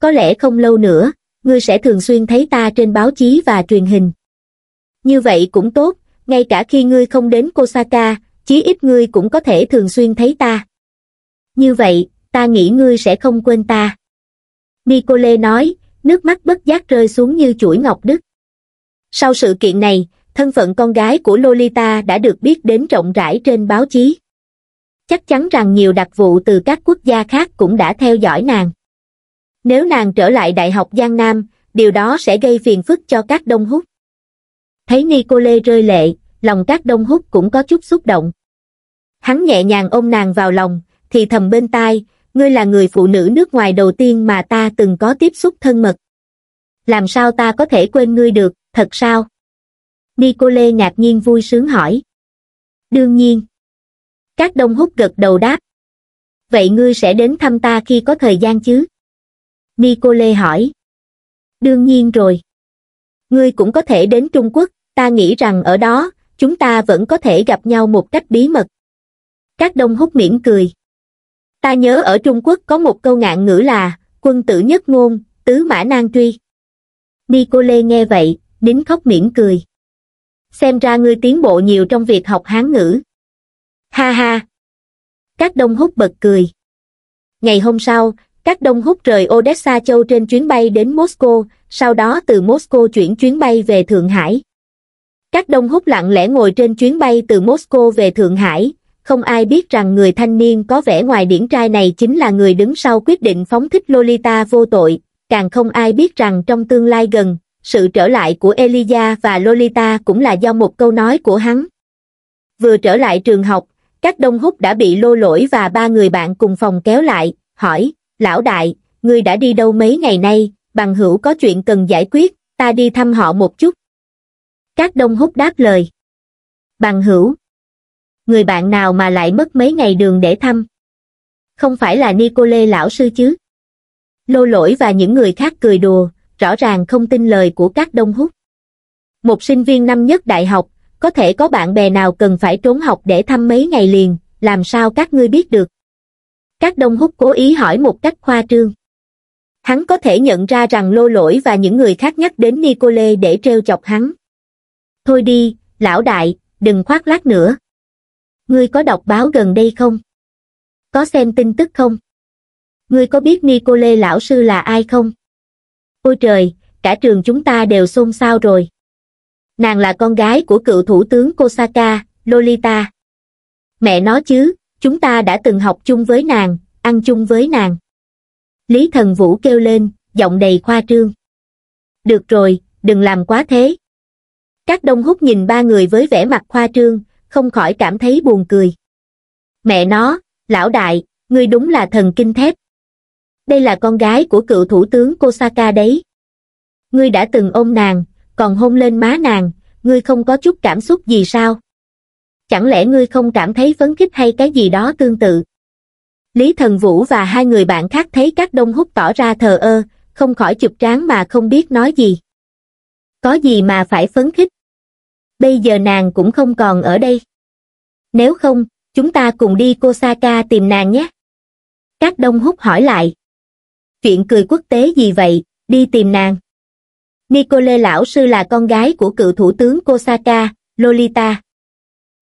Có lẽ không lâu nữa, ngươi sẽ thường xuyên thấy ta trên báo chí và truyền hình. Như vậy cũng tốt, ngay cả khi ngươi không đến Osaka, chí ít ngươi cũng có thể thường xuyên thấy ta. Như vậy, ta nghĩ ngươi sẽ không quên ta. Nicole nói, nước mắt bất giác rơi xuống như chuỗi ngọc đức. Sau sự kiện này, thân phận con gái của Lolita đã được biết đến rộng rãi trên báo chí chắc chắn rằng nhiều đặc vụ từ các quốc gia khác cũng đã theo dõi nàng. Nếu nàng trở lại Đại học Giang Nam, điều đó sẽ gây phiền phức cho các đông hút. Thấy Nicole rơi lệ, lòng các đông hút cũng có chút xúc động. Hắn nhẹ nhàng ôm nàng vào lòng, thì thầm bên tai, ngươi là người phụ nữ nước ngoài đầu tiên mà ta từng có tiếp xúc thân mật. Làm sao ta có thể quên ngươi được, thật sao? Nicole ngạc nhiên vui sướng hỏi. Đương nhiên các đông hút gật đầu đáp vậy ngươi sẽ đến thăm ta khi có thời gian chứ nicole hỏi đương nhiên rồi ngươi cũng có thể đến trung quốc ta nghĩ rằng ở đó chúng ta vẫn có thể gặp nhau một cách bí mật các đông hút mỉm cười ta nhớ ở trung quốc có một câu ngạn ngữ là quân tử nhất ngôn tứ mã nan truy nicole nghe vậy nín khóc mỉm cười xem ra ngươi tiến bộ nhiều trong việc học hán ngữ Ha ha! Các đông hút bật cười. Ngày hôm sau, các đông hút rời Odessa châu trên chuyến bay đến Moscow, sau đó từ Moscow chuyển chuyến bay về Thượng Hải. Các đông hút lặng lẽ ngồi trên chuyến bay từ Moscow về Thượng Hải, không ai biết rằng người thanh niên có vẻ ngoài điển trai này chính là người đứng sau quyết định phóng thích Lolita vô tội, càng không ai biết rằng trong tương lai gần, sự trở lại của Elia và Lolita cũng là do một câu nói của hắn. Vừa trở lại trường học, các đông húc đã bị lô lỗi và ba người bạn cùng phòng kéo lại hỏi lão đại ngươi đã đi đâu mấy ngày nay bằng hữu có chuyện cần giải quyết ta đi thăm họ một chút các đông húc đáp lời bằng hữu người bạn nào mà lại mất mấy ngày đường để thăm không phải là nicole lão sư chứ lô lỗi và những người khác cười đùa rõ ràng không tin lời của các đông húc một sinh viên năm nhất đại học có thể có bạn bè nào cần phải trốn học để thăm mấy ngày liền, làm sao các ngươi biết được? Các đông hút cố ý hỏi một cách khoa trương. Hắn có thể nhận ra rằng lô lỗi và những người khác nhắc đến Nicole để treo chọc hắn. Thôi đi, lão đại, đừng khoác lác nữa. Ngươi có đọc báo gần đây không? Có xem tin tức không? Ngươi có biết Nicole lão sư là ai không? Ôi trời, cả trường chúng ta đều xôn xao rồi nàng là con gái của cựu thủ tướng Kosaka, Lolita. Mẹ nó chứ, chúng ta đã từng học chung với nàng, ăn chung với nàng. Lý thần vũ kêu lên, giọng đầy khoa trương. Được rồi, đừng làm quá thế. Các đông hút nhìn ba người với vẻ mặt khoa trương, không khỏi cảm thấy buồn cười. Mẹ nó, lão đại, ngươi đúng là thần kinh thép. Đây là con gái của cựu thủ tướng Kosaka đấy. Ngươi đã từng ôm nàng, còn hôn lên má nàng ngươi không có chút cảm xúc gì sao chẳng lẽ ngươi không cảm thấy phấn khích hay cái gì đó tương tự lý thần vũ và hai người bạn khác thấy các đông hút tỏ ra thờ ơ không khỏi chụp tráng mà không biết nói gì có gì mà phải phấn khích bây giờ nàng cũng không còn ở đây nếu không chúng ta cùng đi kosaka tìm nàng nhé các đông hút hỏi lại chuyện cười quốc tế gì vậy đi tìm nàng nicole lão sư là con gái của cựu thủ tướng kosaka lolita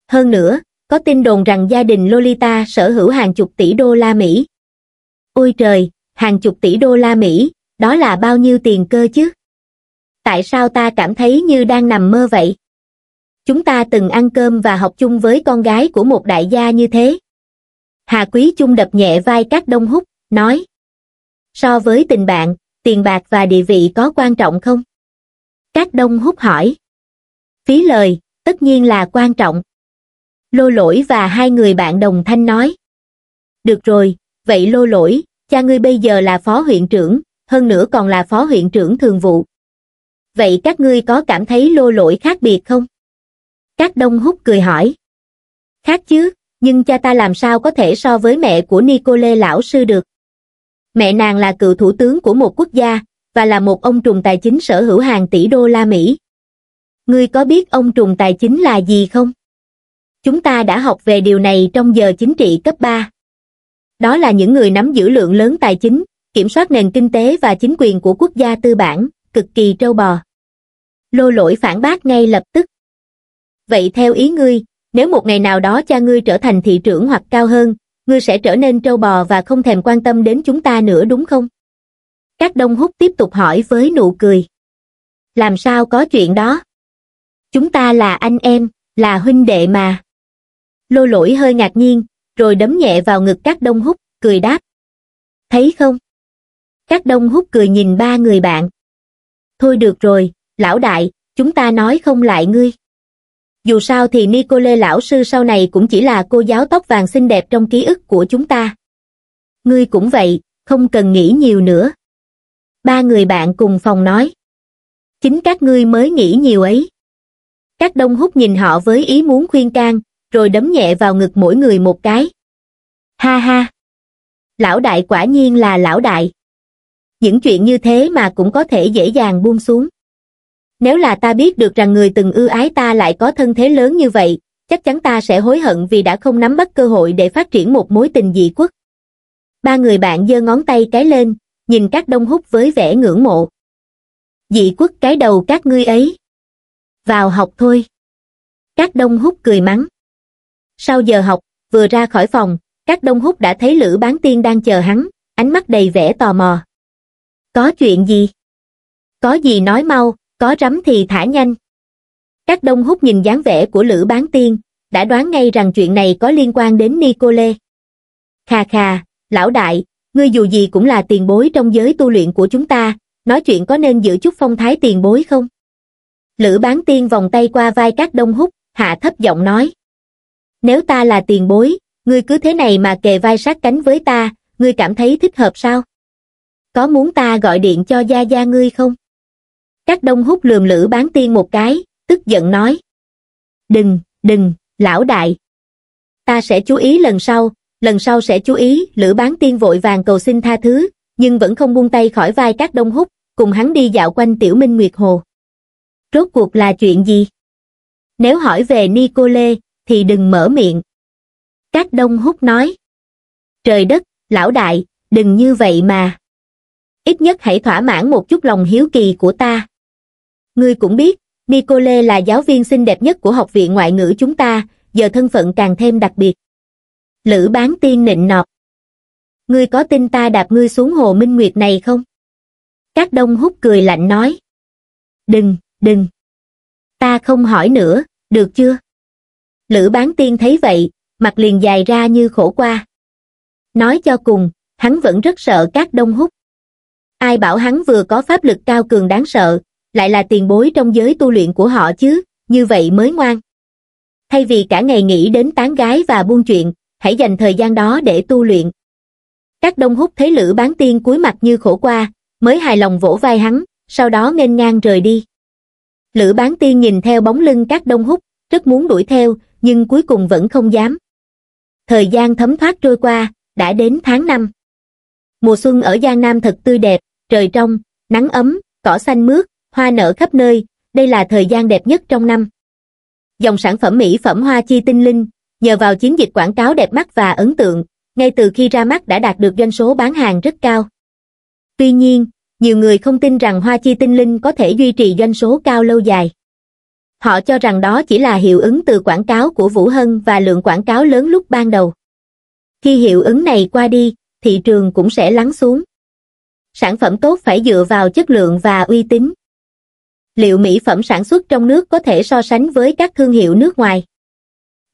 hơn nữa có tin đồn rằng gia đình lolita sở hữu hàng chục tỷ đô la mỹ ôi trời hàng chục tỷ đô la mỹ đó là bao nhiêu tiền cơ chứ tại sao ta cảm thấy như đang nằm mơ vậy chúng ta từng ăn cơm và học chung với con gái của một đại gia như thế hà quý chung đập nhẹ vai các đông hút, nói so với tình bạn tiền bạc và địa vị có quan trọng không Cát đông hút hỏi. Phí lời, tất nhiên là quan trọng. Lô lỗi và hai người bạn đồng thanh nói. Được rồi, vậy lô lỗi, cha ngươi bây giờ là phó huyện trưởng, hơn nữa còn là phó huyện trưởng thường vụ. Vậy các ngươi có cảm thấy lô lỗi khác biệt không? Cát đông hút cười hỏi. Khác chứ, nhưng cha ta làm sao có thể so với mẹ của Nicole lão sư được. Mẹ nàng là cựu thủ tướng của một quốc gia, và là một ông trùm tài chính sở hữu hàng tỷ đô la Mỹ. Ngươi có biết ông trùm tài chính là gì không? Chúng ta đã học về điều này trong giờ chính trị cấp 3. Đó là những người nắm giữ lượng lớn tài chính, kiểm soát nền kinh tế và chính quyền của quốc gia tư bản, cực kỳ trâu bò. Lô lỗi phản bác ngay lập tức. Vậy theo ý ngươi, nếu một ngày nào đó cha ngươi trở thành thị trưởng hoặc cao hơn, ngươi sẽ trở nên trâu bò và không thèm quan tâm đến chúng ta nữa đúng không? Các đông hút tiếp tục hỏi với nụ cười. Làm sao có chuyện đó? Chúng ta là anh em, là huynh đệ mà. Lô lỗi hơi ngạc nhiên, rồi đấm nhẹ vào ngực các đông hút, cười đáp. Thấy không? Các đông hút cười nhìn ba người bạn. Thôi được rồi, lão đại, chúng ta nói không lại ngươi. Dù sao thì Nicole lão sư sau này cũng chỉ là cô giáo tóc vàng xinh đẹp trong ký ức của chúng ta. Ngươi cũng vậy, không cần nghĩ nhiều nữa ba người bạn cùng phòng nói. Chính các ngươi mới nghĩ nhiều ấy. Các đông hút nhìn họ với ý muốn khuyên can, rồi đấm nhẹ vào ngực mỗi người một cái. Ha ha! Lão đại quả nhiên là lão đại. Những chuyện như thế mà cũng có thể dễ dàng buông xuống. Nếu là ta biết được rằng người từng ưa ái ta lại có thân thế lớn như vậy, chắc chắn ta sẽ hối hận vì đã không nắm bắt cơ hội để phát triển một mối tình dị quốc. Ba người bạn giơ ngón tay cái lên, nhìn các đông hút với vẻ ngưỡng mộ dị quốc cái đầu các ngươi ấy vào học thôi các đông hút cười mắng sau giờ học vừa ra khỏi phòng các đông hút đã thấy lữ bán tiên đang chờ hắn ánh mắt đầy vẻ tò mò có chuyện gì có gì nói mau có rắm thì thả nhanh các đông hút nhìn dáng vẻ của lữ bán tiên đã đoán ngay rằng chuyện này có liên quan đến nicole kha kha lão đại ngươi dù gì cũng là tiền bối trong giới tu luyện của chúng ta, nói chuyện có nên giữ chút phong thái tiền bối không? Lữ bán tiên vòng tay qua vai các đông hút, hạ thấp giọng nói. Nếu ta là tiền bối, ngươi cứ thế này mà kề vai sát cánh với ta, ngươi cảm thấy thích hợp sao? Có muốn ta gọi điện cho gia gia ngươi không? Các đông hút lườm lữ bán tiên một cái, tức giận nói. Đừng, đừng, lão đại. Ta sẽ chú ý lần sau, lần sau sẽ chú ý, Lữ Bán Tiên vội vàng cầu xin tha thứ, nhưng vẫn không buông tay khỏi vai các đông hút, cùng hắn đi dạo quanh Tiểu Minh Nguyệt Hồ. Rốt cuộc là chuyện gì? Nếu hỏi về Nicole, thì đừng mở miệng. Các đông hút nói. Trời đất, lão đại, đừng như vậy mà. Ít nhất hãy thỏa mãn một chút lòng hiếu kỳ của ta. Ngươi cũng biết, Nicole là giáo viên xinh đẹp nhất của học viện ngoại ngữ chúng ta, giờ thân phận càng thêm đặc biệt. Lữ bán tiên nịnh nọt. Ngươi có tin ta đạp ngươi xuống hồ minh nguyệt này không? Các đông hút cười lạnh nói. Đừng, đừng. Ta không hỏi nữa, được chưa? Lữ bán tiên thấy vậy, mặt liền dài ra như khổ qua. Nói cho cùng, hắn vẫn rất sợ các đông hút. Ai bảo hắn vừa có pháp lực cao cường đáng sợ, lại là tiền bối trong giới tu luyện của họ chứ, như vậy mới ngoan. Thay vì cả ngày nghĩ đến tán gái và buôn chuyện, hãy dành thời gian đó để tu luyện. Các đông hút thấy Lữ Bán Tiên cúi mặt như khổ qua, mới hài lòng vỗ vai hắn, sau đó nên ngang rời đi. Lữ Bán Tiên nhìn theo bóng lưng các đông hút, rất muốn đuổi theo, nhưng cuối cùng vẫn không dám. Thời gian thấm thoát trôi qua, đã đến tháng năm. Mùa xuân ở Giang Nam thật tươi đẹp, trời trong, nắng ấm, cỏ xanh mướt, hoa nở khắp nơi, đây là thời gian đẹp nhất trong năm. Dòng sản phẩm mỹ phẩm hoa chi tinh linh, nhờ vào chiến dịch quảng cáo đẹp mắt và ấn tượng, ngay từ khi ra mắt đã đạt được doanh số bán hàng rất cao. Tuy nhiên, nhiều người không tin rằng hoa chi tinh linh có thể duy trì doanh số cao lâu dài. Họ cho rằng đó chỉ là hiệu ứng từ quảng cáo của Vũ Hân và lượng quảng cáo lớn lúc ban đầu. Khi hiệu ứng này qua đi, thị trường cũng sẽ lắng xuống. Sản phẩm tốt phải dựa vào chất lượng và uy tín. Liệu mỹ phẩm sản xuất trong nước có thể so sánh với các thương hiệu nước ngoài?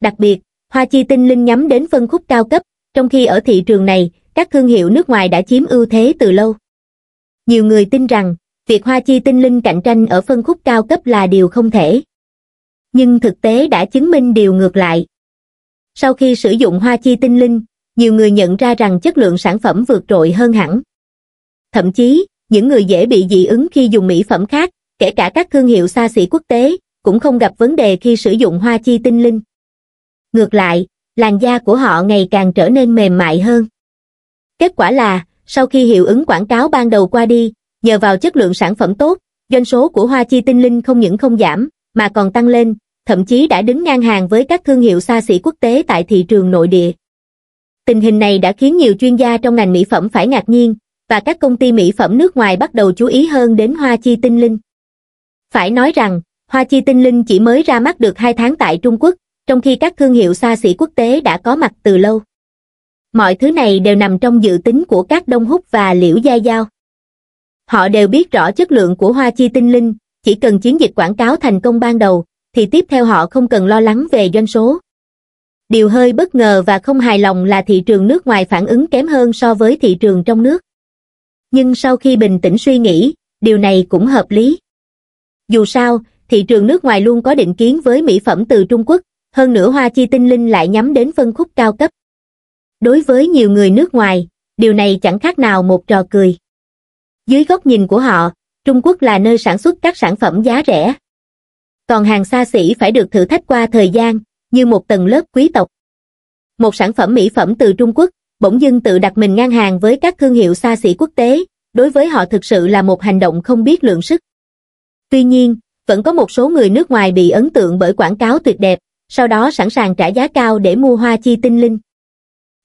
Đặc biệt, hoa chi tinh linh nhắm đến phân khúc cao cấp trong khi ở thị trường này các thương hiệu nước ngoài đã chiếm ưu thế từ lâu nhiều người tin rằng việc hoa chi tinh linh cạnh tranh ở phân khúc cao cấp là điều không thể nhưng thực tế đã chứng minh điều ngược lại sau khi sử dụng hoa chi tinh linh nhiều người nhận ra rằng chất lượng sản phẩm vượt trội hơn hẳn thậm chí những người dễ bị dị ứng khi dùng mỹ phẩm khác kể cả các thương hiệu xa xỉ quốc tế cũng không gặp vấn đề khi sử dụng hoa chi tinh linh ngược lại, làn da của họ ngày càng trở nên mềm mại hơn. Kết quả là, sau khi hiệu ứng quảng cáo ban đầu qua đi, nhờ vào chất lượng sản phẩm tốt, doanh số của hoa chi tinh linh không những không giảm, mà còn tăng lên, thậm chí đã đứng ngang hàng với các thương hiệu xa xỉ quốc tế tại thị trường nội địa. Tình hình này đã khiến nhiều chuyên gia trong ngành mỹ phẩm phải ngạc nhiên, và các công ty mỹ phẩm nước ngoài bắt đầu chú ý hơn đến hoa chi tinh linh. Phải nói rằng, hoa chi tinh linh chỉ mới ra mắt được 2 tháng tại Trung Quốc, trong khi các thương hiệu xa xỉ quốc tế đã có mặt từ lâu. Mọi thứ này đều nằm trong dự tính của các Đông Húc và Liễu Gia Giao. Họ đều biết rõ chất lượng của hoa chi tinh linh, chỉ cần chiến dịch quảng cáo thành công ban đầu, thì tiếp theo họ không cần lo lắng về doanh số. Điều hơi bất ngờ và không hài lòng là thị trường nước ngoài phản ứng kém hơn so với thị trường trong nước. Nhưng sau khi bình tĩnh suy nghĩ, điều này cũng hợp lý. Dù sao, thị trường nước ngoài luôn có định kiến với mỹ phẩm từ Trung Quốc, hơn nữa hoa chi tinh linh lại nhắm đến phân khúc cao cấp đối với nhiều người nước ngoài điều này chẳng khác nào một trò cười dưới góc nhìn của họ trung quốc là nơi sản xuất các sản phẩm giá rẻ còn hàng xa xỉ phải được thử thách qua thời gian như một tầng lớp quý tộc một sản phẩm mỹ phẩm từ trung quốc bỗng dưng tự đặt mình ngang hàng với các thương hiệu xa xỉ quốc tế đối với họ thực sự là một hành động không biết lượng sức tuy nhiên vẫn có một số người nước ngoài bị ấn tượng bởi quảng cáo tuyệt đẹp sau đó sẵn sàng trả giá cao để mua hoa chi tinh linh.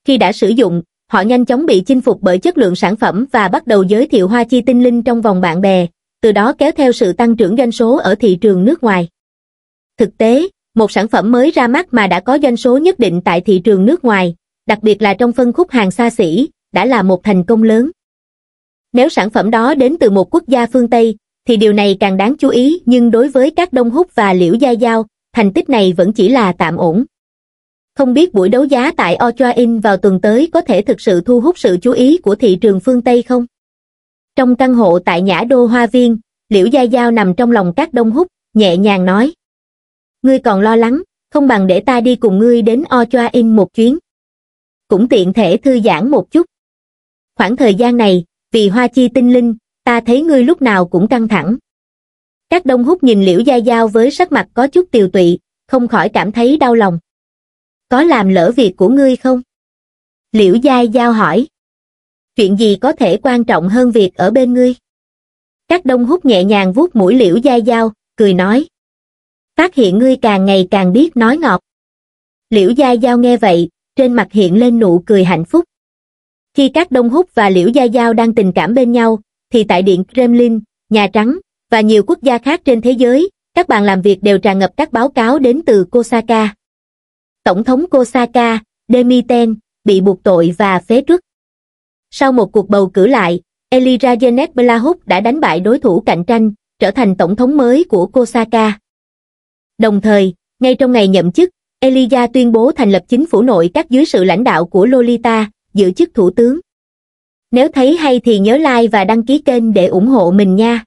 Khi đã sử dụng, họ nhanh chóng bị chinh phục bởi chất lượng sản phẩm và bắt đầu giới thiệu hoa chi tinh linh trong vòng bạn bè, từ đó kéo theo sự tăng trưởng doanh số ở thị trường nước ngoài. Thực tế, một sản phẩm mới ra mắt mà đã có doanh số nhất định tại thị trường nước ngoài, đặc biệt là trong phân khúc hàng xa xỉ, đã là một thành công lớn. Nếu sản phẩm đó đến từ một quốc gia phương Tây, thì điều này càng đáng chú ý nhưng đối với các Đông Húc và Liễu Gia Giao, thành tích này vẫn chỉ là tạm ổn không biết buổi đấu giá tại Ochoain vào tuần tới có thể thực sự thu hút sự chú ý của thị trường phương Tây không? Trong căn hộ tại Nhã Đô Hoa Viên, Liễu giai Giao nằm trong lòng các đông hút, nhẹ nhàng nói. Ngươi còn lo lắng, không bằng để ta đi cùng ngươi đến Ochoain một chuyến. Cũng tiện thể thư giãn một chút. Khoảng thời gian này, vì hoa chi tinh linh, ta thấy ngươi lúc nào cũng căng thẳng các đông hút nhìn liễu gia giao với sắc mặt có chút tiều tụy không khỏi cảm thấy đau lòng có làm lỡ việc của ngươi không liễu gia giao hỏi chuyện gì có thể quan trọng hơn việc ở bên ngươi các đông hút nhẹ nhàng vuốt mũi liễu gia giao cười nói phát hiện ngươi càng ngày càng biết nói ngọt liễu gia giao nghe vậy trên mặt hiện lên nụ cười hạnh phúc khi các đông hút và liễu gia giao đang tình cảm bên nhau thì tại điện kremlin nhà trắng và nhiều quốc gia khác trên thế giới, các bàn làm việc đều tràn ngập các báo cáo đến từ Kosaka. Tổng thống Kosaka, Demiten, bị buộc tội và phế truất. Sau một cuộc bầu cử lại, Elira Janet Belahut đã đánh bại đối thủ cạnh tranh, trở thành tổng thống mới của Kosaka. Đồng thời, ngay trong ngày nhậm chức, Elia tuyên bố thành lập chính phủ nội các dưới sự lãnh đạo của Lolita, giữ chức thủ tướng. Nếu thấy hay thì nhớ like và đăng ký kênh để ủng hộ mình nha.